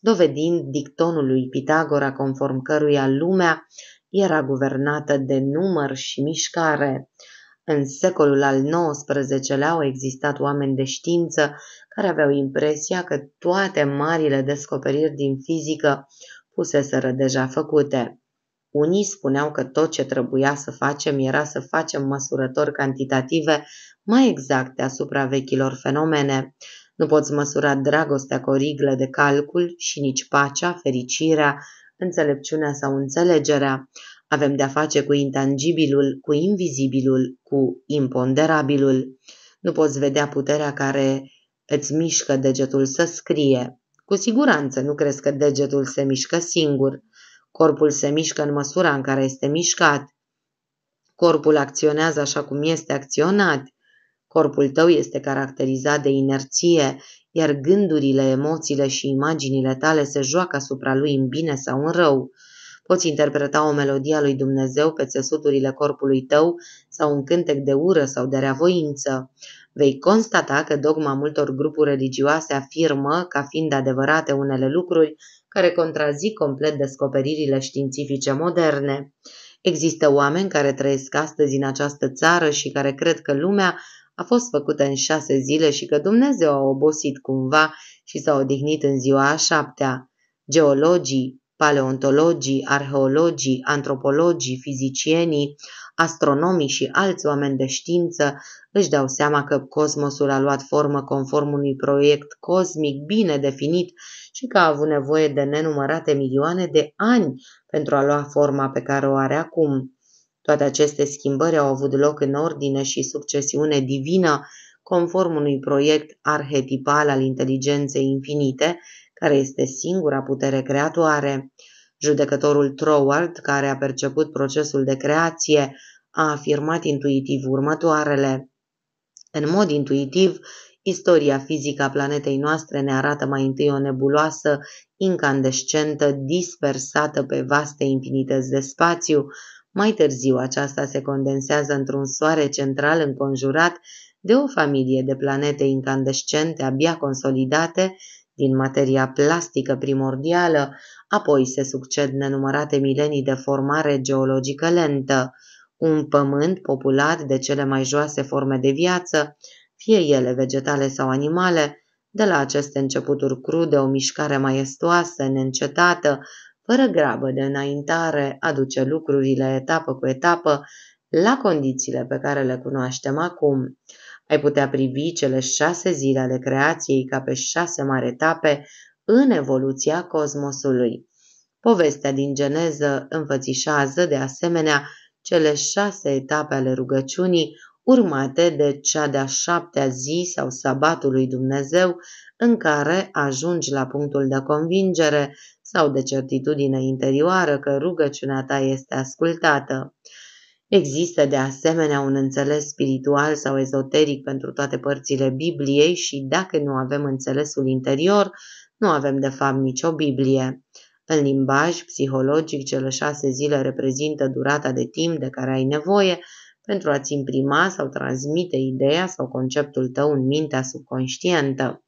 dovedind dictonul lui Pitagora conform căruia lumea era guvernată de număr și mișcare. În secolul al XIX-lea au existat oameni de știință care aveau impresia că toate marile descoperiri din fizică puseseră deja făcute. Unii spuneau că tot ce trebuia să facem era să facem măsurători cantitative mai exacte asupra vechilor fenomene, nu poți măsura dragostea cu o riglă de calcul și nici pacea, fericirea, înțelepciunea sau înțelegerea. Avem de-a face cu intangibilul, cu invizibilul, cu imponderabilul. Nu poți vedea puterea care îți mișcă degetul să scrie. Cu siguranță nu crezi că degetul se mișcă singur. Corpul se mișcă în măsura în care este mișcat. Corpul acționează așa cum este acționat. Corpul tău este caracterizat de inerție, iar gândurile, emoțiile și imaginile tale se joacă asupra lui în bine sau în rău. Poți interpreta o melodie a lui Dumnezeu pe țesuturile corpului tău sau un cântec de ură sau de reavoință. Vei constata că dogma multor grupuri religioase afirmă, ca fiind adevărate unele lucruri, care contrazic complet descoperirile științifice moderne. Există oameni care trăiesc astăzi în această țară și care cred că lumea a fost făcută în șase zile și că Dumnezeu a obosit cumva și s-a odihnit în ziua a șaptea. Geologii, paleontologii, arheologii, antropologii, fizicienii, astronomii și alți oameni de știință își dau seama că cosmosul a luat formă conform unui proiect cosmic bine definit și că a avut nevoie de nenumărate milioane de ani pentru a lua forma pe care o are acum. Toate aceste schimbări au avut loc în ordine și succesiune divină, conform unui proiect arhetipal al inteligenței infinite, care este singura putere creatoare. Judecătorul Troward, care a perceput procesul de creație, a afirmat intuitiv următoarele. În mod intuitiv, istoria fizică a planetei noastre ne arată mai întâi o nebuloasă incandescentă dispersată pe vaste infinități de spațiu, mai târziu aceasta se condensează într-un soare central înconjurat de o familie de planete incandescente abia consolidate din materia plastică primordială, apoi se succed nenumărate milenii de formare geologică lentă, un pământ populat de cele mai joase forme de viață, fie ele vegetale sau animale, de la aceste începuturi crude o mișcare maiestoasă, neîncetată, fără grabă de înaintare, aduce lucrurile etapă cu etapă la condițiile pe care le cunoaștem acum. Ai putea privi cele șase zile ale creației ca pe șase mari etape în evoluția cosmosului. Povestea din Geneză înfățișează, de asemenea, cele șase etape ale rugăciunii, urmate de cea de-a șaptea zi sau sabatului lui Dumnezeu, în care ajungi la punctul de convingere sau de certitudine interioară că rugăciunea ta este ascultată. Există de asemenea un înțeles spiritual sau ezoteric pentru toate părțile Bibliei și dacă nu avem înțelesul interior, nu avem de fapt nicio Biblie. În limbaj psihologic, cele șase zile reprezintă durata de timp de care ai nevoie pentru a-ți imprima sau transmite ideea sau conceptul tău în mintea subconștientă.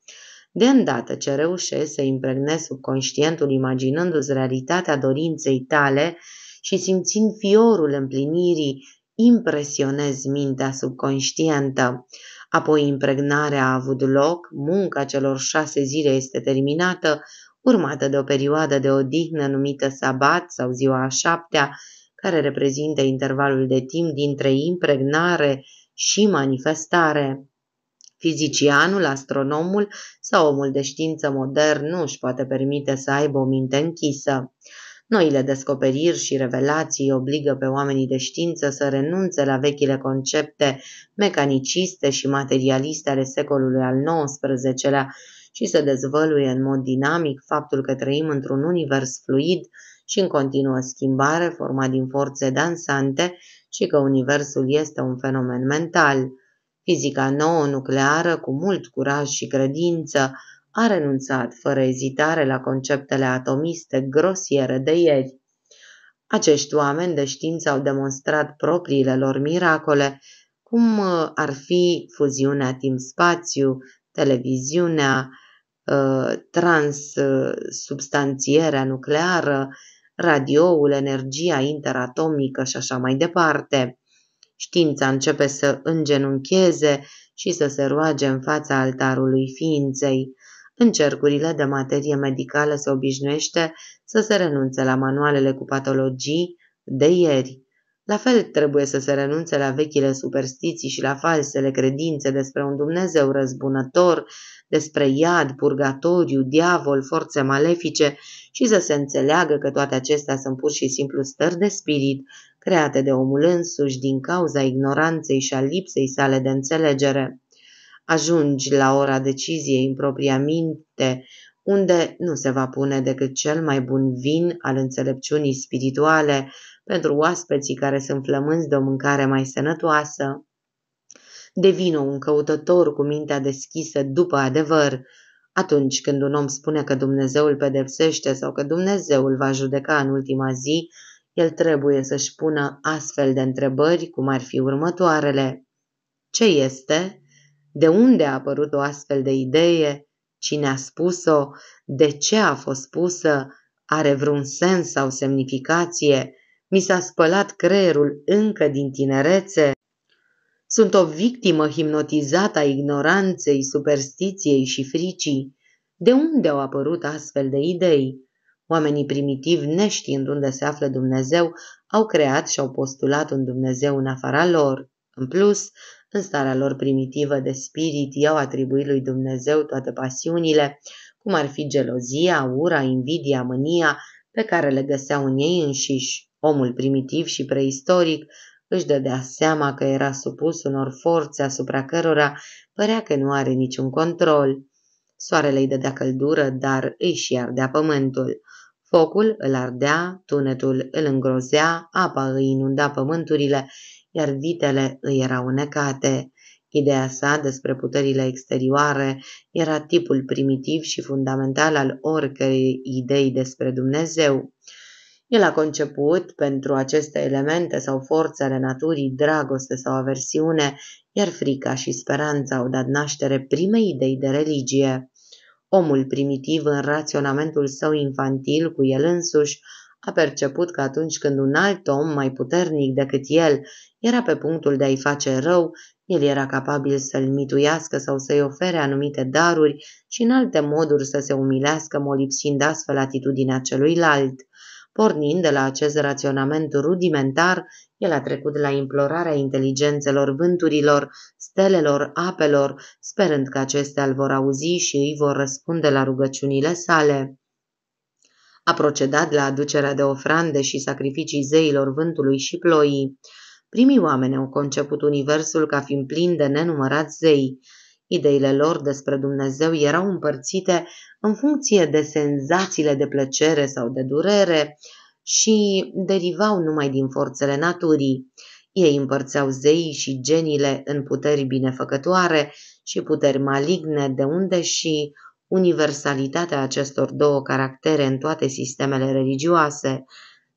De îndată ce reușești să impregnezi subconștientul imaginându-ți realitatea dorinței tale și simțind fiorul împlinirii, impresionezi mintea subconștientă. Apoi impregnarea a avut loc, munca celor șase zile este terminată, urmată de o perioadă de odihnă numită sabat sau ziua a șaptea, care reprezintă intervalul de timp dintre impregnare și manifestare. Fizicianul, astronomul sau omul de știință modern nu își poate permite să aibă o minte închisă. Noile descoperiri și revelații obligă pe oamenii de știință să renunțe la vechile concepte mecaniciste și materialiste ale secolului al XIX-lea și să dezvăluie în mod dinamic faptul că trăim într-un univers fluid și în continuă schimbare format din forțe dansante și că universul este un fenomen mental. Fizica nouă nucleară, cu mult curaj și credință, a renunțat fără ezitare la conceptele atomiste grosiere de ieri. Acești oameni de știință au demonstrat propriile lor miracole, cum uh, ar fi fuziunea timp-spațiu, televiziunea, uh, transsubstanțierea nucleară, radioul, energia interatomică și așa mai departe. Știința începe să îngenuncheze și să se roage în fața altarului ființei. În cercurile de materie medicală se obișnuiește să se renunțe la manualele cu patologii de ieri. La fel trebuie să se renunțe la vechile superstiții și la falsele credințe despre un Dumnezeu răzbunător, despre iad, purgatoriu, diavol, forțe malefice și să se înțeleagă că toate acestea sunt pur și simplu stări de spirit create de omul însuși din cauza ignoranței și a lipsei sale de înțelegere. Ajungi la ora deciziei în propria minte, unde nu se va pune decât cel mai bun vin al înțelepciunii spirituale, pentru oaspeții care sunt flămânți de o mâncare mai sănătoasă. Devină un căutător cu mintea deschisă după adevăr. Atunci când un om spune că Dumnezeu îl pedepsește sau că Dumnezeu îl va judeca în ultima zi, el trebuie să-și pună astfel de întrebări, cum ar fi următoarele. Ce este? De unde a apărut o astfel de idee? Cine a spus-o? De ce a fost spusă? Are vreun sens sau semnificație? Mi s-a spălat creierul încă din tinerețe. Sunt o victimă hipnotizată a ignoranței, superstiției și fricii. De unde au apărut astfel de idei? Oamenii primitivi, neștiind unde se află Dumnezeu, au creat și au postulat un Dumnezeu în afara lor. În plus, în starea lor primitivă de spirit, i-au atribuit lui Dumnezeu toate pasiunile, cum ar fi gelozia, ura, invidia, mânia, pe care le găseau în ei înșiși. Omul primitiv și preistoric își dădea seama că era supus unor forțe asupra cărora părea că nu are niciun control. Soarele îi dădea căldură, dar îi și ardea pământul. Focul îl ardea, tunetul îl îngrozea, apa îi inunda pământurile, iar vitele îi erau unecate. Ideea sa despre puterile exterioare era tipul primitiv și fundamental al oricărei idei despre Dumnezeu. El a conceput pentru aceste elemente sau forțe ale naturii dragoste sau aversiune, iar frica și speranța au dat naștere primei idei de religie. Omul primitiv, în raționamentul său infantil cu el însuși, a perceput că atunci când un alt om mai puternic decât el era pe punctul de a-i face rău, el era capabil să-l mituiască sau să-i ofere anumite daruri și în alte moduri să se umilească, molipsind astfel atitudinea celuilalt. Pornind de la acest raționament rudimentar, el a trecut la implorarea inteligențelor vânturilor, stelelor, apelor, sperând că acestea îl vor auzi și îi vor răspunde la rugăciunile sale. A procedat la aducerea de ofrande și sacrificii zeilor vântului și ploii. Primii oameni au conceput universul ca fiind plin de nenumărați zei. Ideile lor despre Dumnezeu erau împărțite în funcție de senzațiile de plăcere sau de durere și derivau numai din forțele naturii. Ei împărțeau zeii și genile în puteri binefăcătoare și puteri maligne, de unde și universalitatea acestor două caractere în toate sistemele religioase.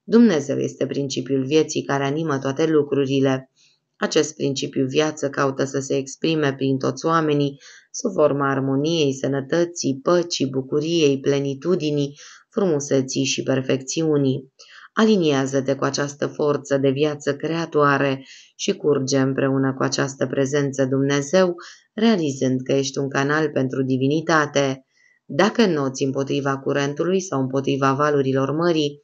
Dumnezeu este principiul vieții care animă toate lucrurile. Acest principiu viață caută să se exprime prin toți oamenii sub forma armoniei, sănătății, păcii, bucuriei, plenitudinii, frumuseții și perfecțiunii. Aliniază-te cu această forță de viață creatoare și curge împreună cu această prezență Dumnezeu, realizând că ești un canal pentru divinitate. Dacă noți împotriva curentului sau împotriva valurilor mării,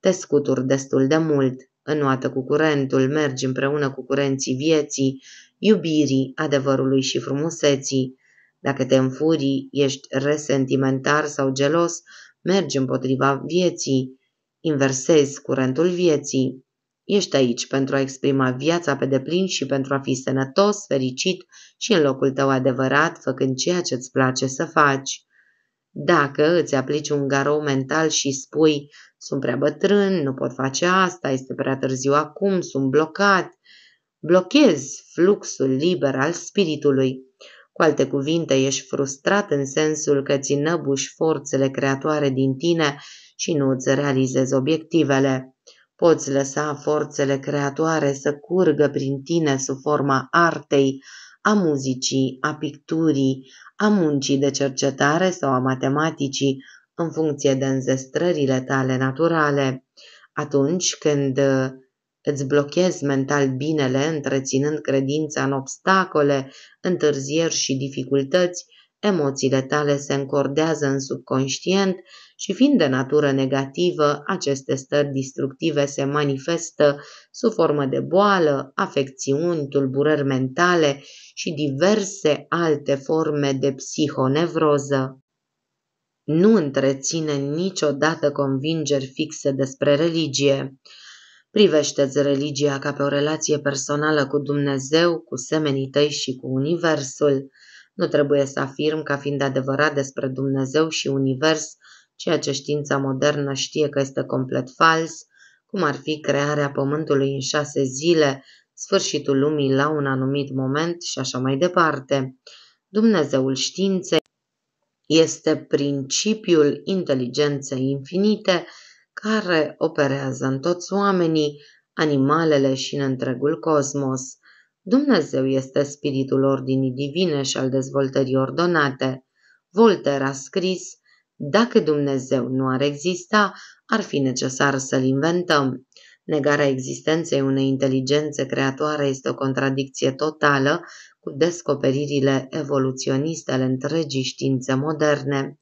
te scuturi destul de mult. Înoată cu curentul, mergi împreună cu curenții vieții, iubirii, adevărului și frumuseții. Dacă te înfurii, ești resentimentar sau gelos, mergi împotriva vieții, inversezi curentul vieții. Ești aici pentru a exprima viața pe deplin și pentru a fi sănătos, fericit și în locul tău adevărat, făcând ceea ce îți place să faci. Dacă îți aplici un garou mental și spui sunt prea bătrân, nu pot face asta, este prea târziu acum, sunt blocat, blochezi fluxul liber al spiritului. Cu alte cuvinte, ești frustrat în sensul că ți năbuși forțele creatoare din tine și nu îți realizezi obiectivele. Poți lăsa forțele creatoare să curgă prin tine sub forma artei, a muzicii, a picturii, a muncii de cercetare sau a matematicii, în funcție de înzestrările tale naturale. Atunci când Îți blochezi mental binele, întreținând credința în obstacole, întârzieri și dificultăți, emoțiile tale se încordează în subconștient și fiind de natură negativă, aceste stări distructive se manifestă sub formă de boală, afecțiuni, tulburări mentale și diverse alte forme de psihonevroză. Nu întreține niciodată convingeri fixe despre religie. Privește-ți religia ca pe o relație personală cu Dumnezeu, cu semenii tăi și cu Universul. Nu trebuie să afirm ca fiind adevărat despre Dumnezeu și Univers, ceea ce știința modernă știe că este complet fals, cum ar fi crearea Pământului în șase zile, sfârșitul lumii la un anumit moment și așa mai departe. Dumnezeul științei este principiul inteligenței infinite, care operează în toți oamenii, animalele și în întregul cosmos. Dumnezeu este spiritul ordinii divine și al dezvoltării ordonate. Voltaire a scris, dacă Dumnezeu nu ar exista, ar fi necesar să-l inventăm. Negarea existenței unei inteligențe creatoare este o contradicție totală cu descoperirile evoluționiste ale întregii științe moderne.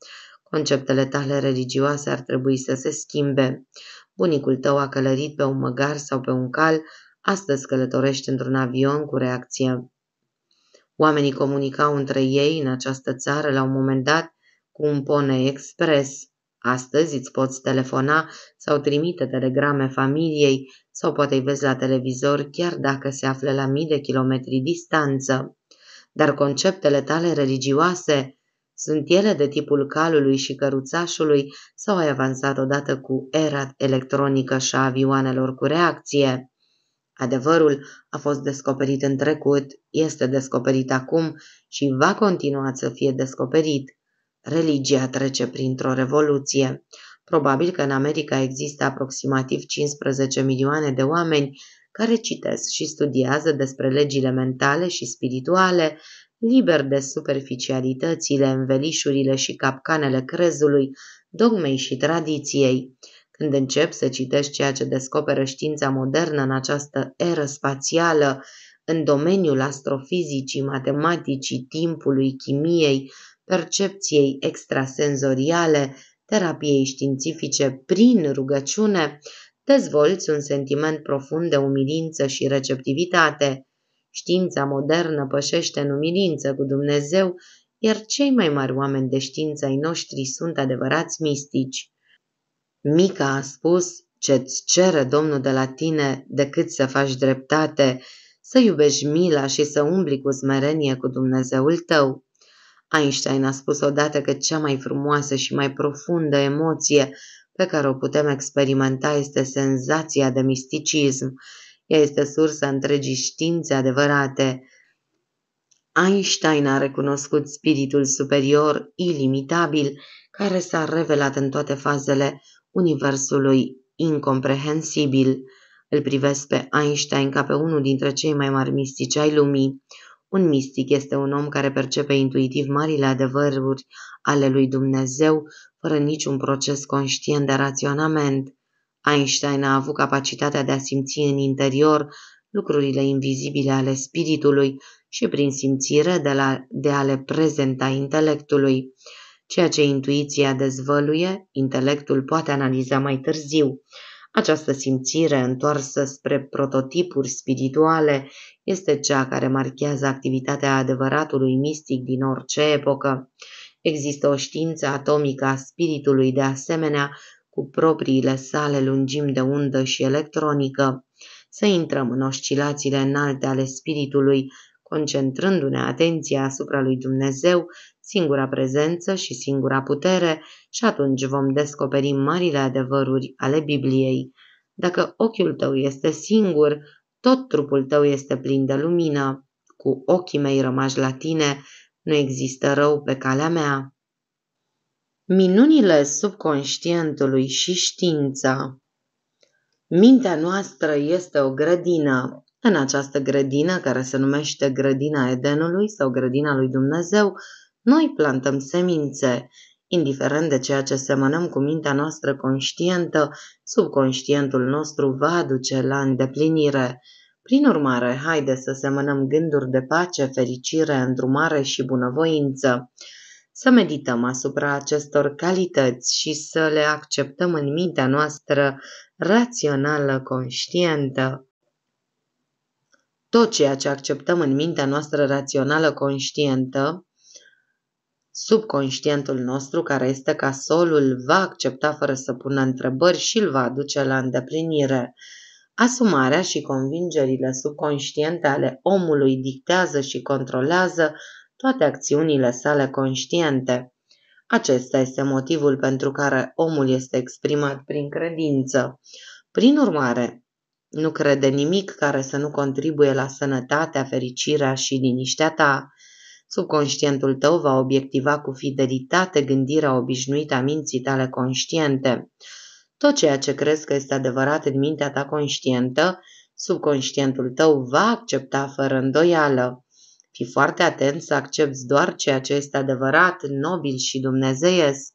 Conceptele tale religioase ar trebui să se schimbe. Bunicul tău a călărit pe un măgar sau pe un cal, astăzi călătorești într-un avion cu reacție. Oamenii comunicau între ei în această țară la un moment dat cu un pone expres. Astăzi îți poți telefona sau trimite telegrame familiei sau poate îi vezi la televizor chiar dacă se află la mii de kilometri distanță. Dar conceptele tale religioase sunt ele de tipul calului și căruțașului sau ai avansat odată cu era electronică și a avioanelor cu reacție? Adevărul a fost descoperit în trecut, este descoperit acum și va continua să fie descoperit. Religia trece printr-o revoluție. Probabil că în America există aproximativ 15 milioane de oameni care citesc și studiază despre legile mentale și spirituale liber de superficialitățile, învelișurile și capcanele crezului, dogmei și tradiției. Când încep să citești ceea ce descoperă știința modernă în această eră spațială, în domeniul astrofizicii, matematicii, timpului, chimiei, percepției extrasenzoriale, terapiei științifice prin rugăciune, dezvolți un sentiment profund de umilință și receptivitate. Știința modernă pășește în umilință cu Dumnezeu, iar cei mai mari oameni de știință ai noștri sunt adevărați mistici. Mica a spus ce-ți cere Domnul de la tine decât să faci dreptate, să iubești mila și să umbli cu smerenie cu Dumnezeul tău. Einstein a spus odată că cea mai frumoasă și mai profundă emoție pe care o putem experimenta este senzația de misticism, ea este sursa întregii științe adevărate. Einstein a recunoscut spiritul superior, ilimitabil, care s-a revelat în toate fazele universului incomprehensibil. Îl privesc pe Einstein ca pe unul dintre cei mai mari mistici ai lumii. Un mistic este un om care percepe intuitiv marile adevăruri ale lui Dumnezeu, fără niciun proces conștient de raționament. Einstein a avut capacitatea de a simți în interior lucrurile invizibile ale spiritului și prin simțire de, la, de a le prezenta intelectului. Ceea ce intuiția dezvăluie, intelectul poate analiza mai târziu. Această simțire întoarsă spre prototipuri spirituale este cea care marchează activitatea adevăratului mistic din orice epocă. Există o știință atomică a spiritului de asemenea cu propriile sale lungimi de undă și electronică, să intrăm în oscilațiile înalte ale spiritului, concentrându-ne atenția asupra lui Dumnezeu, singura prezență și singura putere, și atunci vom descoperi marile adevăruri ale Bibliei. Dacă ochiul tău este singur, tot trupul tău este plin de lumină. Cu ochii mei rămași la tine, nu există rău pe calea mea. Minunile subconștientului și știința Mintea noastră este o grădină. În această grădină, care se numește grădina Edenului sau grădina lui Dumnezeu, noi plantăm semințe. Indiferent de ceea ce semănăm cu mintea noastră conștientă, subconștientul nostru va aduce la îndeplinire. Prin urmare, haide să semănăm gânduri de pace, fericire, îndrumare și bunăvoință să medităm asupra acestor calități și să le acceptăm în mintea noastră rațională, conștientă. Tot ceea ce acceptăm în mintea noastră rațională, conștientă, subconștientul nostru, care este ca solul, va accepta fără să pună întrebări și îl va aduce la îndeplinire. Asumarea și convingerile subconștiente ale omului dictează și controlează toate acțiunile sale conștiente. Acesta este motivul pentru care omul este exprimat prin credință. Prin urmare, nu crede nimic care să nu contribuie la sănătatea, fericirea și liniștea ta. Subconștientul tău va obiectiva cu fidelitate gândirea obișnuită a minții tale conștiente. Tot ceea ce crezi că este adevărat în mintea ta conștientă, subconștientul tău va accepta fără îndoială. Fii foarte atent să accepti doar ceea ce este adevărat, nobil și dumnezeiesc.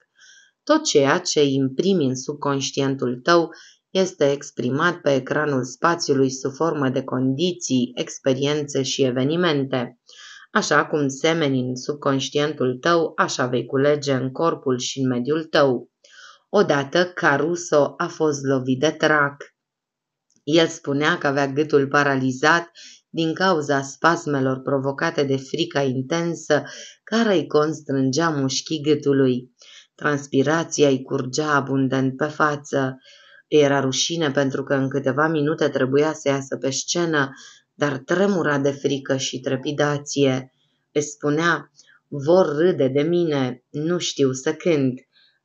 Tot ceea ce imprimi în subconștientul tău este exprimat pe ecranul spațiului sub formă de condiții, experiențe și evenimente. Așa cum semeni în subconștientul tău, așa vei culege în corpul și în mediul tău. Odată Caruso a fost lovit de trac. El spunea că avea gâtul paralizat din cauza spasmelor provocate de frica intensă care îi constrângea mușchii gâtului. Transpirația îi curgea abundent pe față. Era rușine pentru că în câteva minute trebuia să iasă pe scenă, dar tremura de frică și trepidație. Îi spunea, vor râde de mine, nu știu să cânt.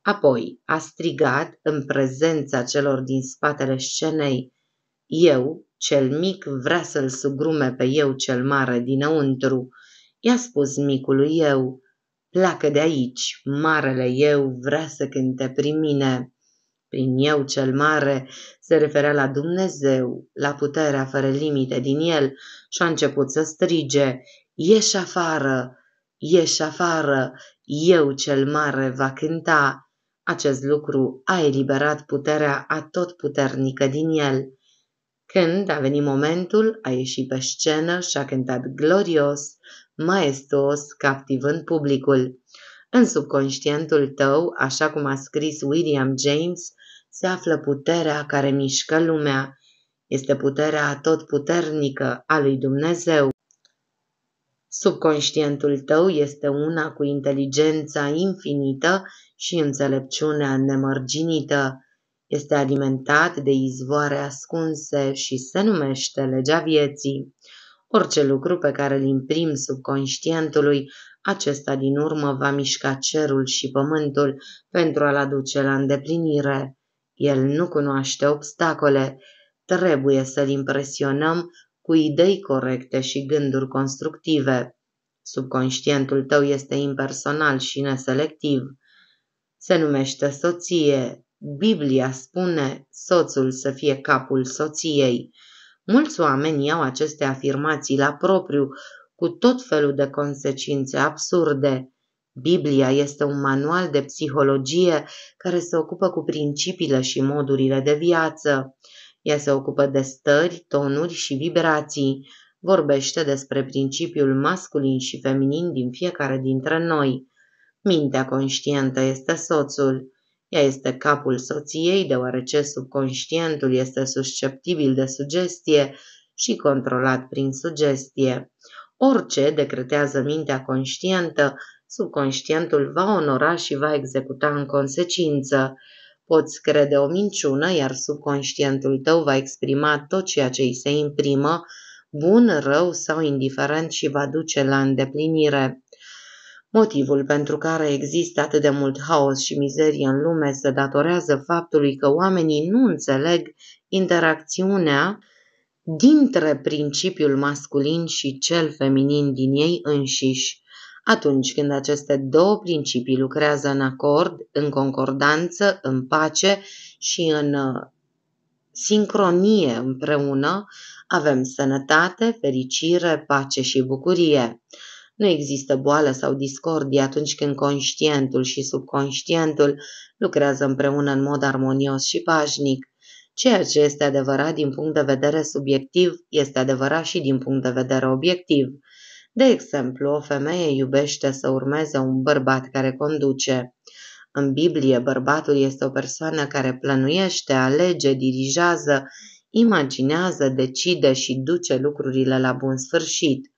Apoi a strigat, în prezența celor din spatele scenei, eu cel mic vrea să-l sugrume pe eu cel mare dinăuntru. I-a spus micului eu, pleacă de aici, marele eu vrea să cânte prin mine. Prin eu cel mare se referea la Dumnezeu, la puterea fără limite din el și a început să strige, ieși afară, ieși afară, eu cel mare va cânta. Acest lucru a eliberat puterea atotputernică din el. Când a venit momentul, a ieșit pe scenă și a cântat glorios, maestuos, captivând publicul. În subconștientul tău, așa cum a scris William James, se află puterea care mișcă lumea. Este puterea tot puternică a lui Dumnezeu. Subconștientul tău este una cu inteligența infinită și înțelepciunea nemărginită. Este alimentat de izvoare ascunse și se numește legea vieții. Orice lucru pe care îl imprim subconștientului, acesta din urmă va mișca cerul și pământul pentru a-l aduce la îndeplinire. El nu cunoaște obstacole. Trebuie să-l impresionăm cu idei corecte și gânduri constructive. Subconștientul tău este impersonal și neselectiv. Se numește soție, Biblia spune soțul să fie capul soției. Mulți oameni iau aceste afirmații la propriu, cu tot felul de consecințe absurde. Biblia este un manual de psihologie care se ocupă cu principiile și modurile de viață. Ea se ocupă de stări, tonuri și vibrații. Vorbește despre principiul masculin și feminin din fiecare dintre noi. Mintea conștientă este soțul. Ea este capul soției, deoarece subconștientul este susceptibil de sugestie și controlat prin sugestie. Orice decretează mintea conștientă, subconștientul va onora și va executa în consecință. Poți crede o minciună, iar subconștientul tău va exprima tot ceea ce îi se imprimă, bun, rău sau indiferent și va duce la îndeplinire. Motivul pentru care există atât de mult haos și mizerie în lume se datorează faptului că oamenii nu înțeleg interacțiunea dintre principiul masculin și cel feminin din ei înșiși. Atunci când aceste două principii lucrează în acord, în concordanță, în pace și în uh, sincronie împreună, avem sănătate, fericire, pace și bucurie. Nu există boală sau discordie atunci când conștientul și subconștientul lucrează împreună în mod armonios și pașnic. Ceea ce este adevărat din punct de vedere subiectiv este adevărat și din punct de vedere obiectiv. De exemplu, o femeie iubește să urmeze un bărbat care conduce. În Biblie, bărbatul este o persoană care plănuiește, alege, dirigează, imaginează, decide și duce lucrurile la bun sfârșit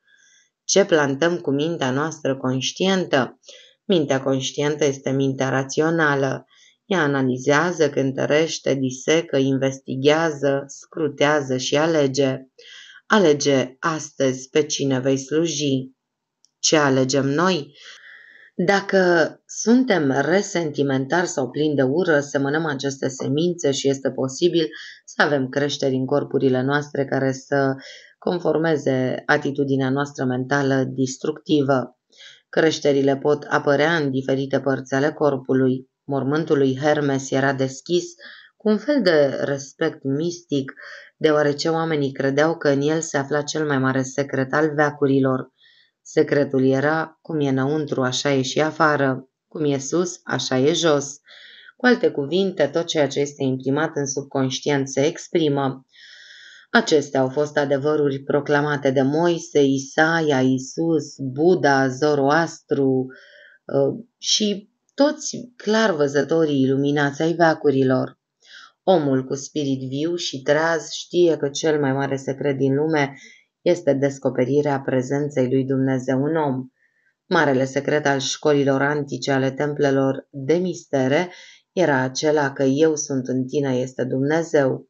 ce plantăm cu mintea noastră conștientă. Mintea conștientă este mintea rațională. Ea analizează, cântărește, disecă, investigează, scrutează și alege. Alege astăzi pe cine vei sluji. Ce alegem noi? Dacă suntem resentimentari sau plini de ură, semănăm aceste semințe și este posibil să avem creșteri în corpurile noastre care să conformeze atitudinea noastră mentală distructivă. Creșterile pot apărea în diferite părți ale corpului. Mormântul lui Hermes era deschis cu un fel de respect mistic, deoarece oamenii credeau că în el se afla cel mai mare secret al veacurilor. Secretul era cum e înăuntru, așa e și afară, cum e sus, așa e jos. Cu alte cuvinte, tot ceea ce este imprimat în subconștient se exprimă. Acestea au fost adevăruri proclamate de Moise, Isaia, Isus, Buddha, Zoroastru uh, și toți clar văzătorii iluminați ai veacurilor. Omul cu spirit viu și treaz știe că cel mai mare secret din lume este descoperirea prezenței lui Dumnezeu în om. Marele secret al școlilor antice ale templelor de mistere era acela că eu sunt în tine este Dumnezeu.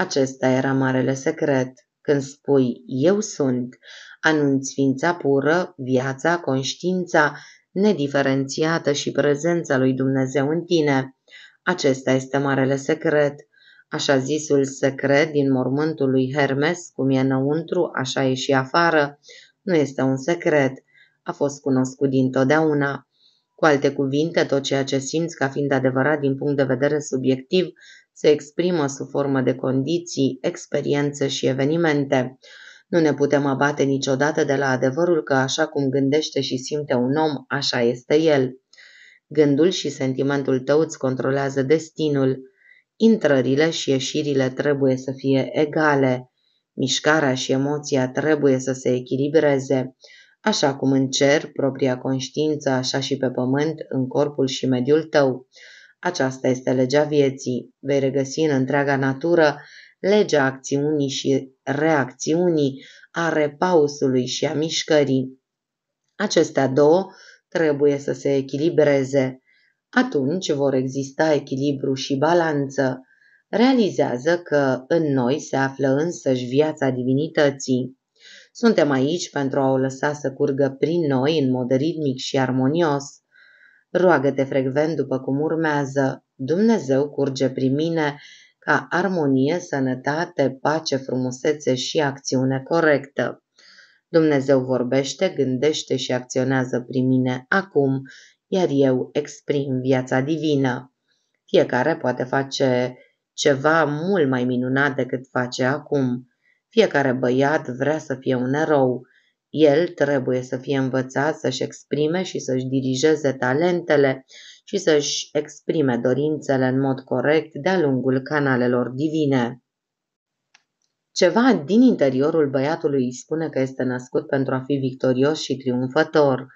Acesta era marele secret. Când spui eu sunt, anunți ființa pură, viața, conștiința, nediferențiată și prezența lui Dumnezeu în tine. Acesta este marele secret. Așa zisul secret din mormântul lui Hermes, cum e înăuntru, așa e și afară, nu este un secret. A fost cunoscut dintotdeauna. Cu alte cuvinte, tot ceea ce simți ca fiind adevărat din punct de vedere subiectiv se exprimă sub formă de condiții, experiențe și evenimente. Nu ne putem abate niciodată de la adevărul că așa cum gândește și simte un om, așa este el. Gândul și sentimentul tău îți controlează destinul. Intrările și ieșirile trebuie să fie egale. Mișcarea și emoția trebuie să se echilibreze. Așa cum în cer, propria conștiință, așa și pe pământ, în corpul și mediul tău. Aceasta este legea vieții. Vei regăsi în întreaga natură legea acțiunii și reacțiunii, a repausului și a mișcării. Acestea două trebuie să se echilibreze. Atunci vor exista echilibru și balanță. Realizează că în noi se află însăși viața divinității. Suntem aici pentru a o lăsa să curgă prin noi în mod ritmic și armonios roagă-te frecvent după cum urmează, Dumnezeu curge prin mine ca armonie, sănătate, pace, frumusețe și acțiune corectă. Dumnezeu vorbește, gândește și acționează prin mine acum, iar eu exprim viața divină. Fiecare poate face ceva mult mai minunat decât face acum. Fiecare băiat vrea să fie un erou, el trebuie să fie învățat să-și exprime și să-și dirigeze talentele și să-și exprime dorințele în mod corect de-a lungul canalelor divine. Ceva din interiorul băiatului îi spune că este născut pentru a fi victorios și triumfător.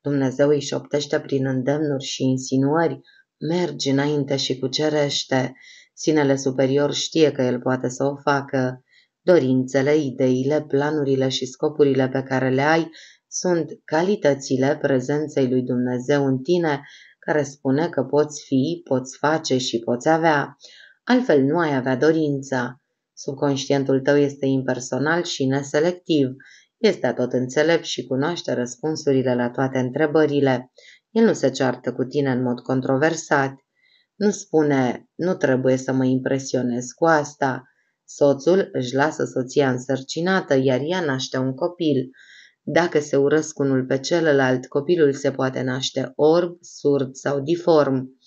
Dumnezeu îi șoptește prin îndemnuri și insinuări, mergi înainte și cucerește. Sinele superior știe că el poate să o facă. Dorințele, ideile, planurile și scopurile pe care le ai sunt calitățile prezenței lui Dumnezeu în tine, care spune că poți fi, poți face și poți avea. Altfel nu ai avea dorința. Subconștientul tău este impersonal și neselectiv. Este tot înțelept și cunoaște răspunsurile la toate întrebările. El nu se ceartă cu tine în mod controversat. Nu spune, nu trebuie să mă impresionez cu asta. Soțul își lasă soția însărcinată, iar ea naște un copil. Dacă se urăsc unul pe celălalt, copilul se poate naște orb, surd sau diform.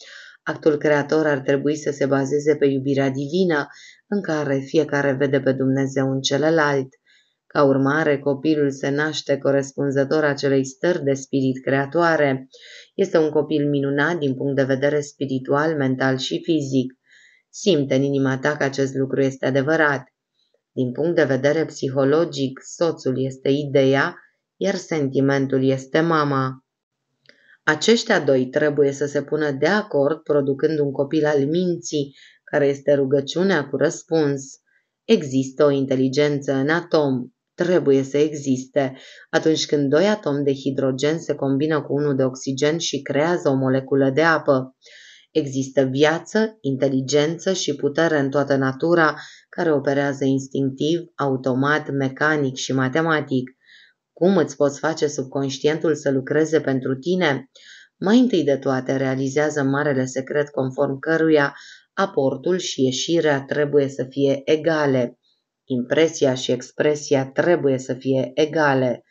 Actul creator ar trebui să se bazeze pe iubirea divină, în care fiecare vede pe Dumnezeu în celălalt. Ca urmare, copilul se naște corespunzător acelei stări de spirit creatoare. Este un copil minunat din punct de vedere spiritual, mental și fizic. Simte în inima ta că acest lucru este adevărat. Din punct de vedere psihologic, soțul este ideea, iar sentimentul este mama. Aceștia doi trebuie să se pună de acord producând un copil al minții, care este rugăciunea cu răspuns. Există o inteligență în atom, trebuie să existe. Atunci când doi atomi de hidrogen se combină cu unul de oxigen și creează o moleculă de apă. Există viață, inteligență și putere în toată natura, care operează instinctiv, automat, mecanic și matematic. Cum îți poți face subconștientul să lucreze pentru tine? Mai întâi de toate, realizează marele secret conform căruia aportul și ieșirea trebuie să fie egale. Impresia și expresia trebuie să fie egale.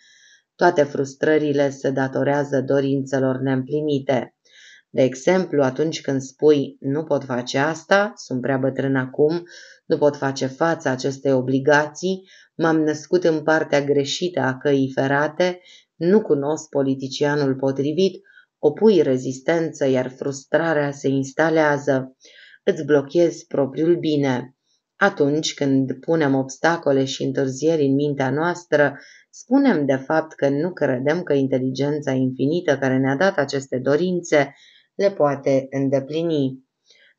Toate frustrările se datorează dorințelor neîmplinite. De exemplu, atunci când spui nu pot face asta, sunt prea bătrân acum, nu pot face față acestei obligații, m-am născut în partea greșită a căii ferate, nu cunosc politicianul potrivit, opui rezistență, iar frustrarea se instalează. Îți blochezi propriul bine. Atunci când punem obstacole și întârzieri în mintea noastră, spunem de fapt că nu credem că inteligența infinită care ne-a dat aceste dorințe le poate îndeplini.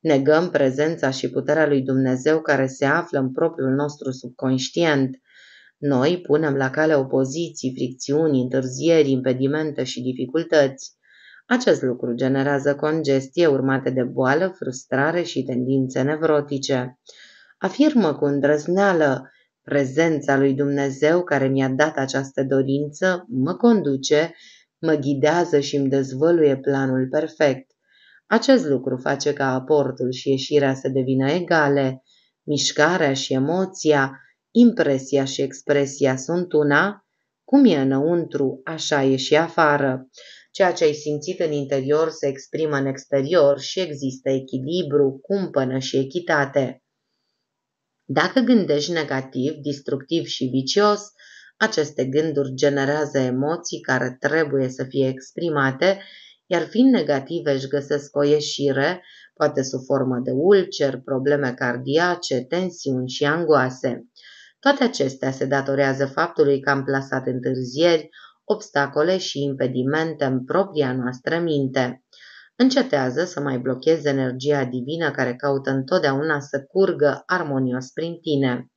Negăm prezența și puterea lui Dumnezeu care se află în propriul nostru subconștient. Noi punem la cale opoziții, fricțiuni, întârzieri, impedimente și dificultăți. Acest lucru generează congestie urmate de boală, frustrare și tendințe nevrotice. Afirmă cu îndrăzneală prezența lui Dumnezeu care mi-a dat această dorință mă conduce mă ghidează și îmi dezvăluie planul perfect. Acest lucru face ca aportul și ieșirea să devină egale, mișcarea și emoția, impresia și expresia sunt una, cum e înăuntru, așa e și afară. Ceea ce ai simțit în interior se exprimă în exterior și există echilibru, cumpănă și echitate. Dacă gândești negativ, destructiv și vicios, aceste gânduri generează emoții care trebuie să fie exprimate, iar fiind negative își găsesc o ieșire, poate sub formă de ulcer, probleme cardiace, tensiuni și angoase. Toate acestea se datorează faptului că am plasat întârzieri, obstacole și impedimente în propria noastră minte. Încetează să mai blochezi energia divină care caută întotdeauna să curgă armonios prin tine.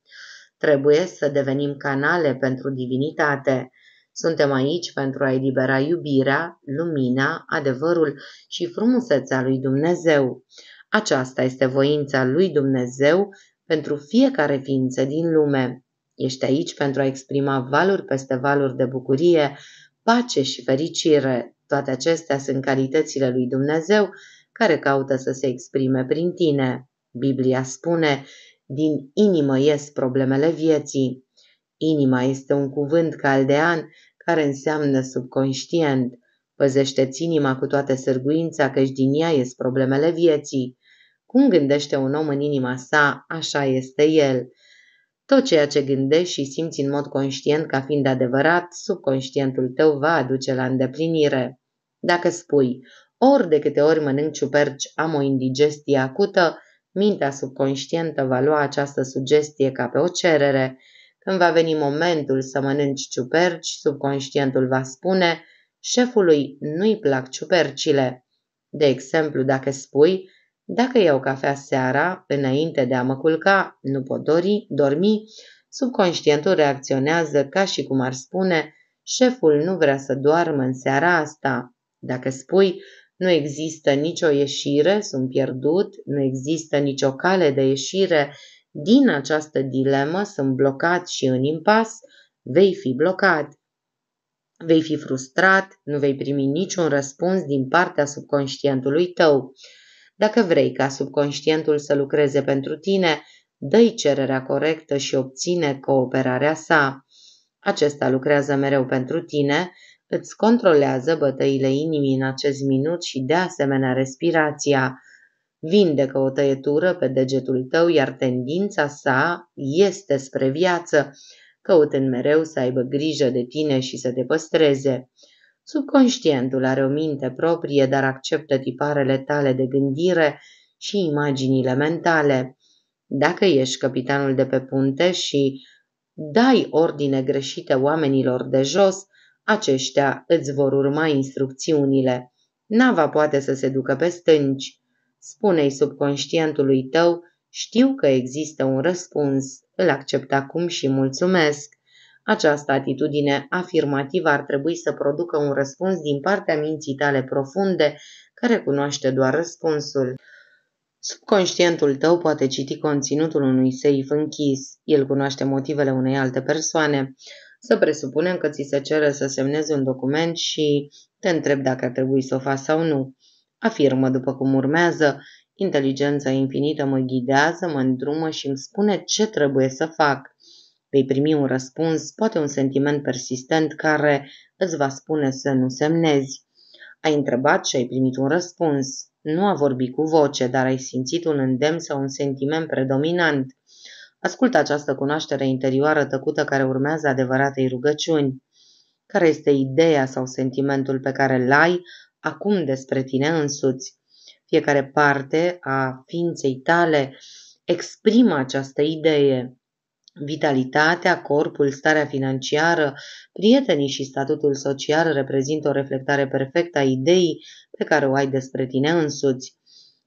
Trebuie să devenim canale pentru divinitate. Suntem aici pentru a elibera iubirea, lumina, adevărul și frumusețea lui Dumnezeu. Aceasta este voința lui Dumnezeu pentru fiecare ființă din lume. Ești aici pentru a exprima valuri peste valuri de bucurie, pace și fericire. Toate acestea sunt calitățile lui Dumnezeu care caută să se exprime prin tine. Biblia spune, din inimă ies problemele vieții. Inima este un cuvânt caldean care înseamnă subconștient. Păzește-ți inima cu toată sârguința, căci din ea ies problemele vieții. Cum gândește un om în inima sa, așa este el. Tot ceea ce gândești și simți în mod conștient ca fiind adevărat, subconștientul tău va aduce la îndeplinire. Dacă spui, ori de câte ori mănânc ciuperci, am o indigestie acută, Mintea subconștientă va lua această sugestie ca pe o cerere. Când va veni momentul să mănânci ciuperci, subconștientul va spune șefului nu-i plac ciupercile. De exemplu, dacă spui dacă iau cafea seara, înainte de a mă culca, nu pot dori, dormi, subconștientul reacționează ca și cum ar spune șeful nu vrea să doarmă în seara asta. Dacă spui nu există nicio ieșire, sunt pierdut, nu există nicio cale de ieșire din această dilemă, sunt blocat și în impas, vei fi blocat. Vei fi frustrat, nu vei primi niciun răspuns din partea subconștientului tău. Dacă vrei ca subconștientul să lucreze pentru tine, dă-i cererea corectă și obține cooperarea sa. Acesta lucrează mereu pentru tine, îți controlează bătăile inimii în acest minut și de asemenea respirația. Vindecă o tăietură pe degetul tău, iar tendința sa este spre viață, căutând mereu să aibă grijă de tine și să te păstreze. Subconștientul are o minte proprie, dar acceptă tiparele tale de gândire și imaginile mentale. Dacă ești capitanul de pe punte și dai ordine greșite oamenilor de jos, aceștia îți vor urma instrucțiunile. Nava poate să se ducă pe stânci. Spune-i subconștientului tău, știu că există un răspuns, îl accept acum și mulțumesc. Această atitudine afirmativă ar trebui să producă un răspuns din partea minții tale profunde, care cunoaște doar răspunsul. Subconștientul tău poate citi conținutul unui seif închis. El cunoaște motivele unei alte persoane. Să presupunem că ți se cere să semnezi un document și te întreb dacă ar trebui să o faci sau nu. Afirmă după cum urmează, inteligența infinită mă ghidează, mă îndrumă și îmi spune ce trebuie să fac. Vei primi un răspuns, poate un sentiment persistent care îți va spune să nu semnezi. Ai întrebat și ai primit un răspuns. Nu a vorbit cu voce, dar ai simțit un îndemn sau un sentiment predominant. Ascultă această cunoaștere interioară tăcută care urmează adevăratei rugăciuni. Care este ideea sau sentimentul pe care îl ai acum despre tine însuți? Fiecare parte a ființei tale exprimă această idee. Vitalitatea, corpul, starea financiară, prietenii și statutul social reprezintă o reflectare perfectă a ideii pe care o ai despre tine însuți.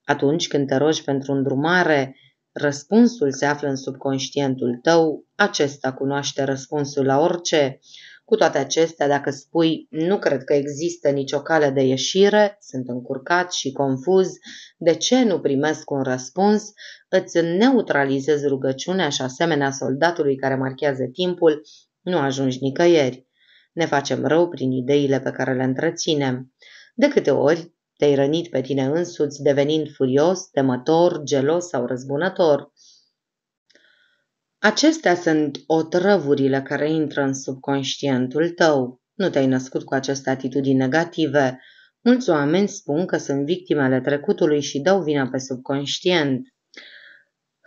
Atunci când te rogi pentru îndrumare, Răspunsul se află în subconștientul tău, acesta cunoaște răspunsul la orice. Cu toate acestea, dacă spui nu cred că există nicio cale de ieșire, sunt încurcat și confuz, de ce nu primesc un răspuns, îți neutralizezi rugăciunea și asemenea soldatului care marchează timpul, nu ajungi nicăieri. Ne facem rău prin ideile pe care le întreținem. De câte ori te-ai rănit pe tine însuți, devenind furios, temător, gelos sau răzbunător. Acestea sunt otrăvurile care intră în subconștientul tău. Nu te-ai născut cu aceste atitudini negative. Mulți oameni spun că sunt victimele trecutului și dau vina pe subconștient.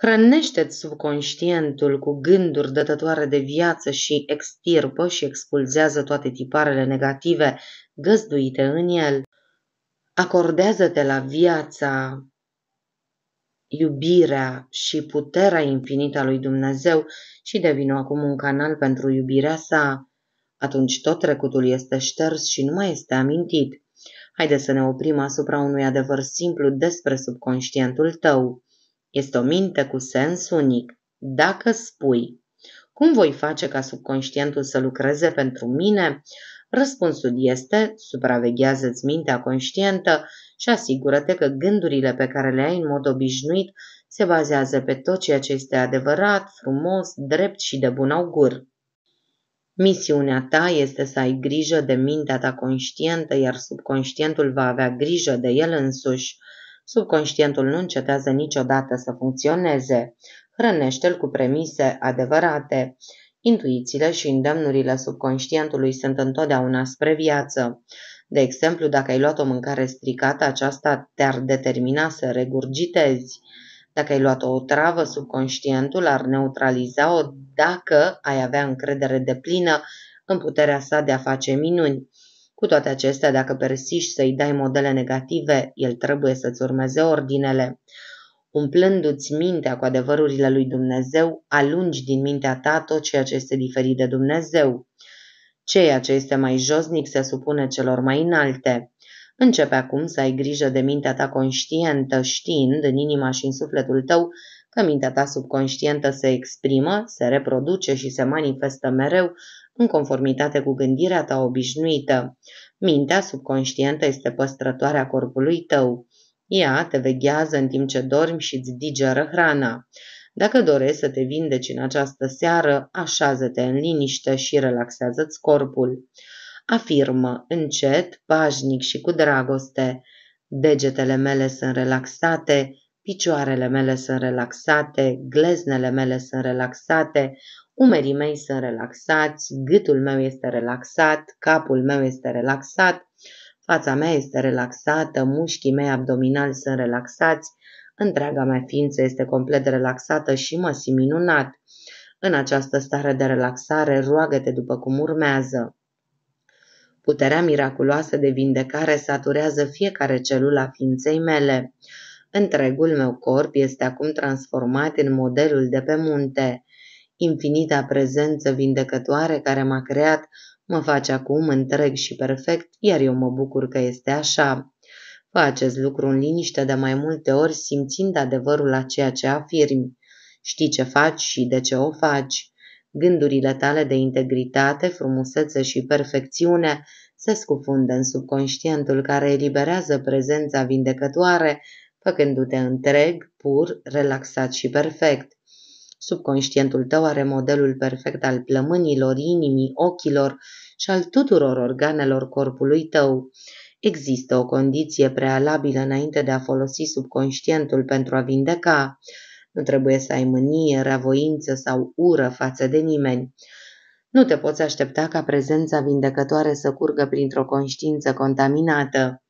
Hrănește-ți subconștientul cu gânduri dătătoare de viață și extirpă și expulzează toate tiparele negative găzduite în el. Acordează-te la viața, iubirea și puterea infinită a lui Dumnezeu și devină acum un canal pentru iubirea sa, atunci tot trecutul este șters și nu mai este amintit. Haide să ne oprim asupra unui adevăr simplu despre subconștientul tău. Este o minte cu sens unic. Dacă spui, cum voi face ca subconștientul să lucreze pentru mine? Răspunsul este, supraveghează-ți mintea conștientă și asigură-te că gândurile pe care le ai în mod obișnuit se bazează pe tot ceea ce este adevărat, frumos, drept și de bun augur. Misiunea ta este să ai grijă de mintea ta conștientă, iar subconștientul va avea grijă de el însuși. Subconștientul nu încetează niciodată să funcționeze. Hrănește-l cu premise adevărate. Intuițiile și îndemnurile subconștientului sunt întotdeauna spre viață. De exemplu, dacă ai luat o mâncare stricată, aceasta te-ar determina să regurgitezi. Dacă ai luat o travă, subconștientul ar neutraliza-o dacă ai avea încredere de plină în puterea sa de a face minuni. Cu toate acestea, dacă persiști să-i dai modele negative, el trebuie să-ți urmeze ordinele umplându-ți mintea cu adevărurile lui Dumnezeu, alungi din mintea ta tot ceea ce este diferit de Dumnezeu. Ceea ce este mai josnic se supune celor mai înalte. Începe acum să ai grijă de mintea ta conștientă, știind în inima și în sufletul tău că mintea ta subconștientă se exprimă, se reproduce și se manifestă mereu în conformitate cu gândirea ta obișnuită. Mintea subconștientă este păstrătoarea corpului tău. Ea te veghează în timp ce dormi și îți digeră hrana. Dacă dorești să te vindeci în această seară, așează-te în liniște și relaxează-ți corpul. Afirmă încet, pașnic și cu dragoste. Degetele mele sunt relaxate, picioarele mele sunt relaxate, gleznele mele sunt relaxate, umerii mei sunt relaxați, gâtul meu este relaxat, capul meu este relaxat, Fața mea este relaxată, mușchii mei abdominali sunt relaxați, întreaga mea ființă este complet relaxată și mă simt minunat. În această stare de relaxare, roagă-te după cum urmează. Puterea miraculoasă de vindecare saturează fiecare celulă a ființei mele. Întregul meu corp este acum transformat în modelul de pe munte. Infinita prezență vindecătoare care m-a creat Mă face acum întreg și perfect, iar eu mă bucur că este așa. Fă acest lucru în liniște de mai multe ori simțind adevărul la ceea ce afirmi. Știi ce faci și de ce o faci. Gândurile tale de integritate, frumusețe și perfecțiune se scufundă în subconștientul care eliberează prezența vindecătoare, făcându-te întreg, pur, relaxat și perfect. Subconștientul tău are modelul perfect al plămânilor, inimii, ochilor și al tuturor organelor corpului tău. Există o condiție prealabilă înainte de a folosi subconștientul pentru a vindeca. Nu trebuie să ai mânie, răvoință sau ură față de nimeni. Nu te poți aștepta ca prezența vindecătoare să curgă printr-o conștiință contaminată.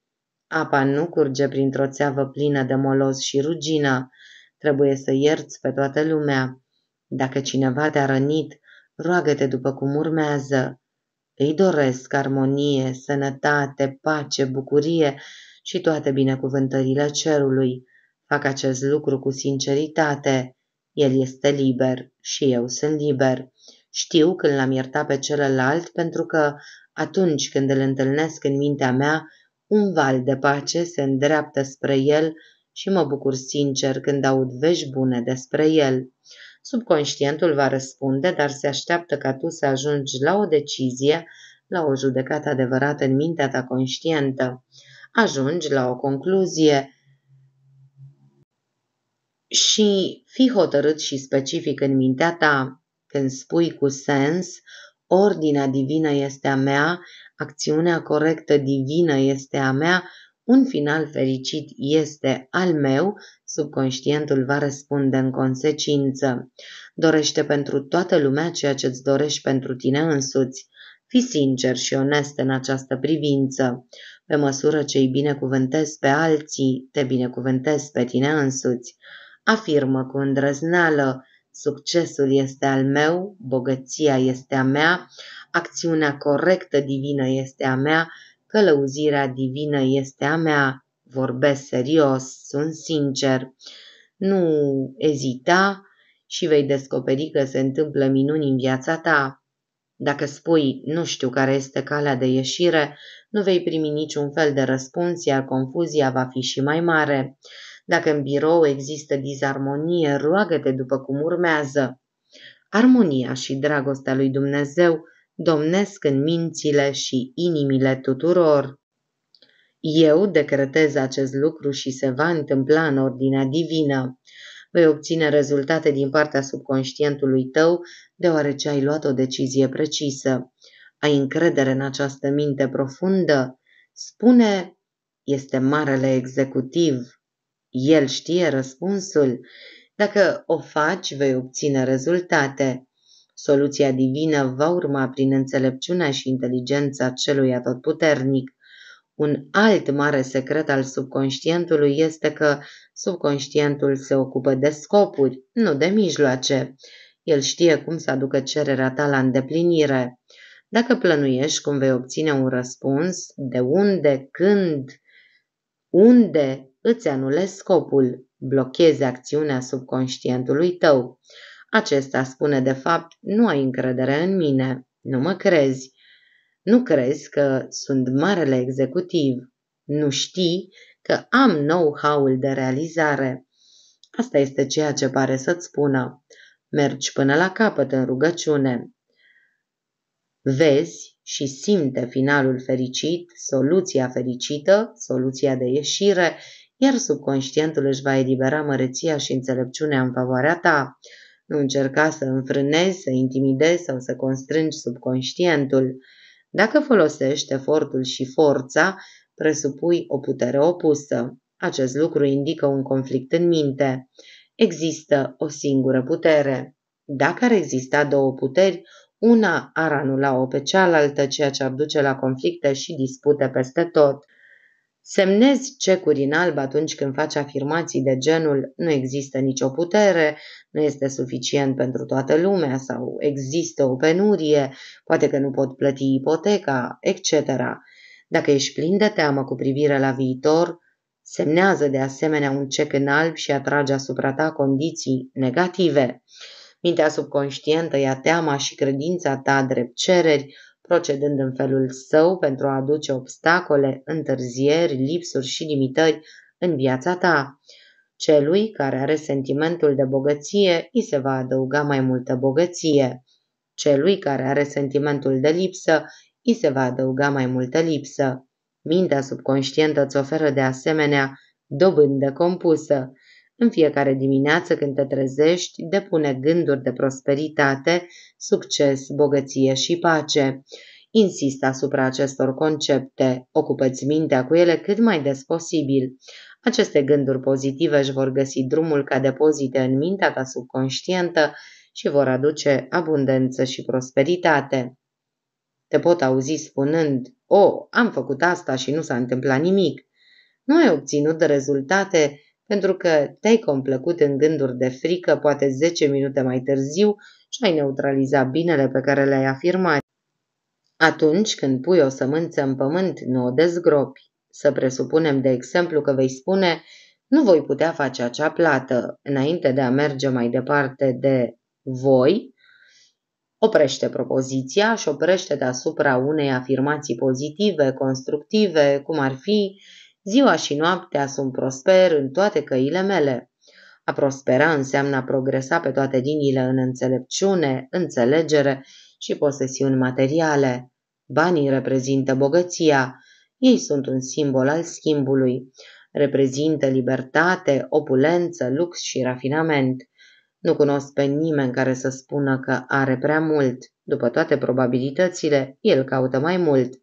Apa nu curge printr-o țeavă plină de moloz și rugină. Trebuie să ierți pe toată lumea. Dacă cineva te-a rănit, roagă-te după cum urmează. Îi doresc armonie, sănătate, pace, bucurie și toate binecuvântările cerului. Fac acest lucru cu sinceritate. El este liber și eu sunt liber. Știu când l-am iertat pe celălalt pentru că atunci când îl întâlnesc în mintea mea, un val de pace se îndreaptă spre el și mă bucur sincer când aud vești bune despre el. Subconștientul va răspunde, dar se așteaptă ca tu să ajungi la o decizie, la o judecată adevărată în mintea ta conștientă. Ajungi la o concluzie și fii hotărât și specific în mintea ta. Când spui cu sens, ordinea divină este a mea, acțiunea corectă divină este a mea, un final fericit este al meu, subconștientul va răspunde în consecință. Dorește pentru toată lumea ceea ce îți dorești pentru tine însuți. Fii sincer și onest în această privință. Pe măsură ce îi binecuvântezi pe alții, te binecuvântezi pe tine însuți. Afirmă cu îndrăzneală, succesul este al meu, bogăția este a mea, acțiunea corectă divină este a mea Călăuzirea divină este a mea, vorbesc serios, sunt sincer, nu ezita și vei descoperi că se întâmplă minuni în viața ta. Dacă spui nu știu care este calea de ieșire, nu vei primi niciun fel de răspuns, iar confuzia va fi și mai mare. Dacă în birou există dizarmonie, roagă-te după cum urmează. Armonia și dragostea lui Dumnezeu domnesc în mințile și inimile tuturor. Eu decretez acest lucru și se va întâmpla în ordinea divină. Vei obține rezultate din partea subconștientului tău, deoarece ai luat o decizie precisă. Ai încredere în această minte profundă? Spune, este marele executiv. El știe răspunsul. Dacă o faci, vei obține rezultate. Soluția divină va urma prin înțelepciunea și inteligența celui atotputernic. Un alt mare secret al subconștientului este că subconștientul se ocupă de scopuri, nu de mijloace. El știe cum să aducă cererea ta la îndeplinire. Dacă plănuiești cum vei obține un răspuns, de unde, când, unde îți anulezi scopul, blochezi acțiunea subconștientului tău. Acesta spune de fapt, nu ai încredere în mine, nu mă crezi. Nu crezi că sunt marele executiv. Nu știi că am know-how-ul de realizare. Asta este ceea ce pare să-ți spună. Mergi până la capăt în rugăciune. Vezi și simte finalul fericit, soluția fericită, soluția de ieșire, iar subconștientul își va elibera măreția și înțelepciunea în favoarea ta. Nu încerca să înfrânezi, să intimidezi sau să constrângi subconștientul. Dacă folosești efortul și forța, presupui o putere opusă. Acest lucru indică un conflict în minte. Există o singură putere. Dacă ar exista două puteri, una ar anula-o pe cealaltă, ceea ce ar duce la conflicte și dispute peste tot. Semnezi cecuri în alb atunci când faci afirmații de genul nu există nicio putere, nu este suficient pentru toată lumea sau există o penurie, poate că nu pot plăti ipoteca, etc. Dacă ești plin de teamă cu privire la viitor, semnează de asemenea un cec în alb și atrage asupra ta condiții negative. Mintea subconștientă ia teama și credința ta drept cereri procedând în felul său pentru a aduce obstacole, întârzieri, lipsuri și limitări în viața ta. Celui care are sentimentul de bogăție îi se va adăuga mai multă bogăție. Celui care are sentimentul de lipsă îi se va adăuga mai multă lipsă. Mintea subconștientă îți oferă de asemenea dobândă compusă. În fiecare dimineață când te trezești, depune gânduri de prosperitate, succes, bogăție și pace. Insista asupra acestor concepte, ocupă-ți mintea cu ele cât mai des posibil. Aceste gânduri pozitive își vor găsi drumul ca depozite în mintea ta subconștientă și vor aduce abundență și prosperitate. Te pot auzi spunând, o, oh, am făcut asta și nu s-a întâmplat nimic. Nu ai obținut rezultate pentru că te-ai complăcut în gânduri de frică poate 10 minute mai târziu și ai neutralizat binele pe care le-ai afirmat. Atunci când pui o sămânță în pământ, nu o dezgropi. Să presupunem, de exemplu, că vei spune nu voi putea face acea plată înainte de a merge mai departe de voi, oprește propoziția și oprește deasupra unei afirmații pozitive, constructive, cum ar fi Ziua și noaptea sunt prosper în toate căile mele. A prospera înseamnă a progresa pe toate liniile în înțelepciune, înțelegere și posesiuni materiale. Banii reprezintă bogăția. Ei sunt un simbol al schimbului. Reprezintă libertate, opulență, lux și rafinament. Nu cunosc pe nimeni care să spună că are prea mult. După toate probabilitățile, el caută mai mult.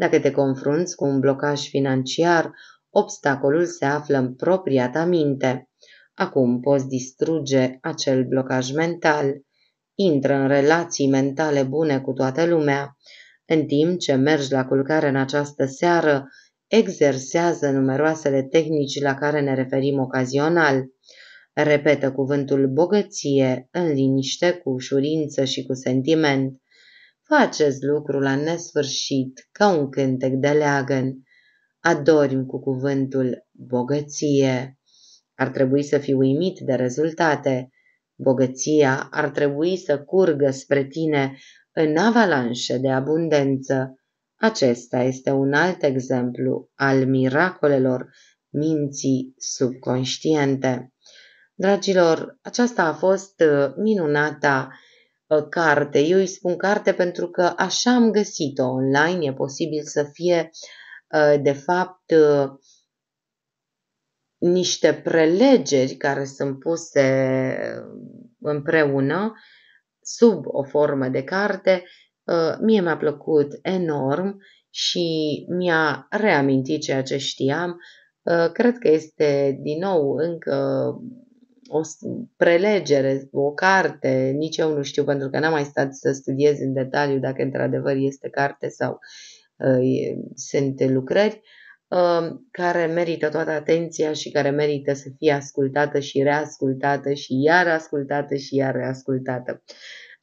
Dacă te confrunți cu un blocaj financiar, obstacolul se află în propria ta minte. Acum poți distruge acel blocaj mental. Intră în relații mentale bune cu toată lumea. În timp ce mergi la culcare în această seară, exersează numeroasele tehnici la care ne referim ocazional. Repetă cuvântul bogăție în liniște, cu ușurință și cu sentiment. Faceți lucru la nesfârșit, ca un cântec de leagăn. Adorim cu cuvântul bogăție. Ar trebui să fii uimit de rezultate. Bogăția ar trebui să curgă spre tine în avalanșe de abundență. Acesta este un alt exemplu al miracolelor minții subconștiente. Dragilor, aceasta a fost uh, minunata Uh, carte. Eu îi spun carte pentru că așa am găsit-o online, e posibil să fie uh, de fapt uh, niște prelegeri care sunt puse împreună sub o formă de carte. Mie mi-a plăcut enorm și mi-a reamintit ceea ce știam. Cred că este din nou încă o prelegere, o carte, nici eu nu știu, pentru că n-am mai stat să studiez în detaliu dacă într-adevăr este carte sau uh, sunt lucrări, uh, care merită toată atenția și care merită să fie ascultată și reascultată și iar ascultată și iar reascultată.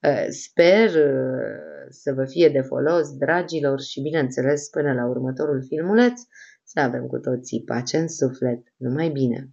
Uh, sper uh, să vă fie de folos, dragilor, și bineînțeles până la următorul filmuleț, să avem cu toții pace în suflet. Numai bine!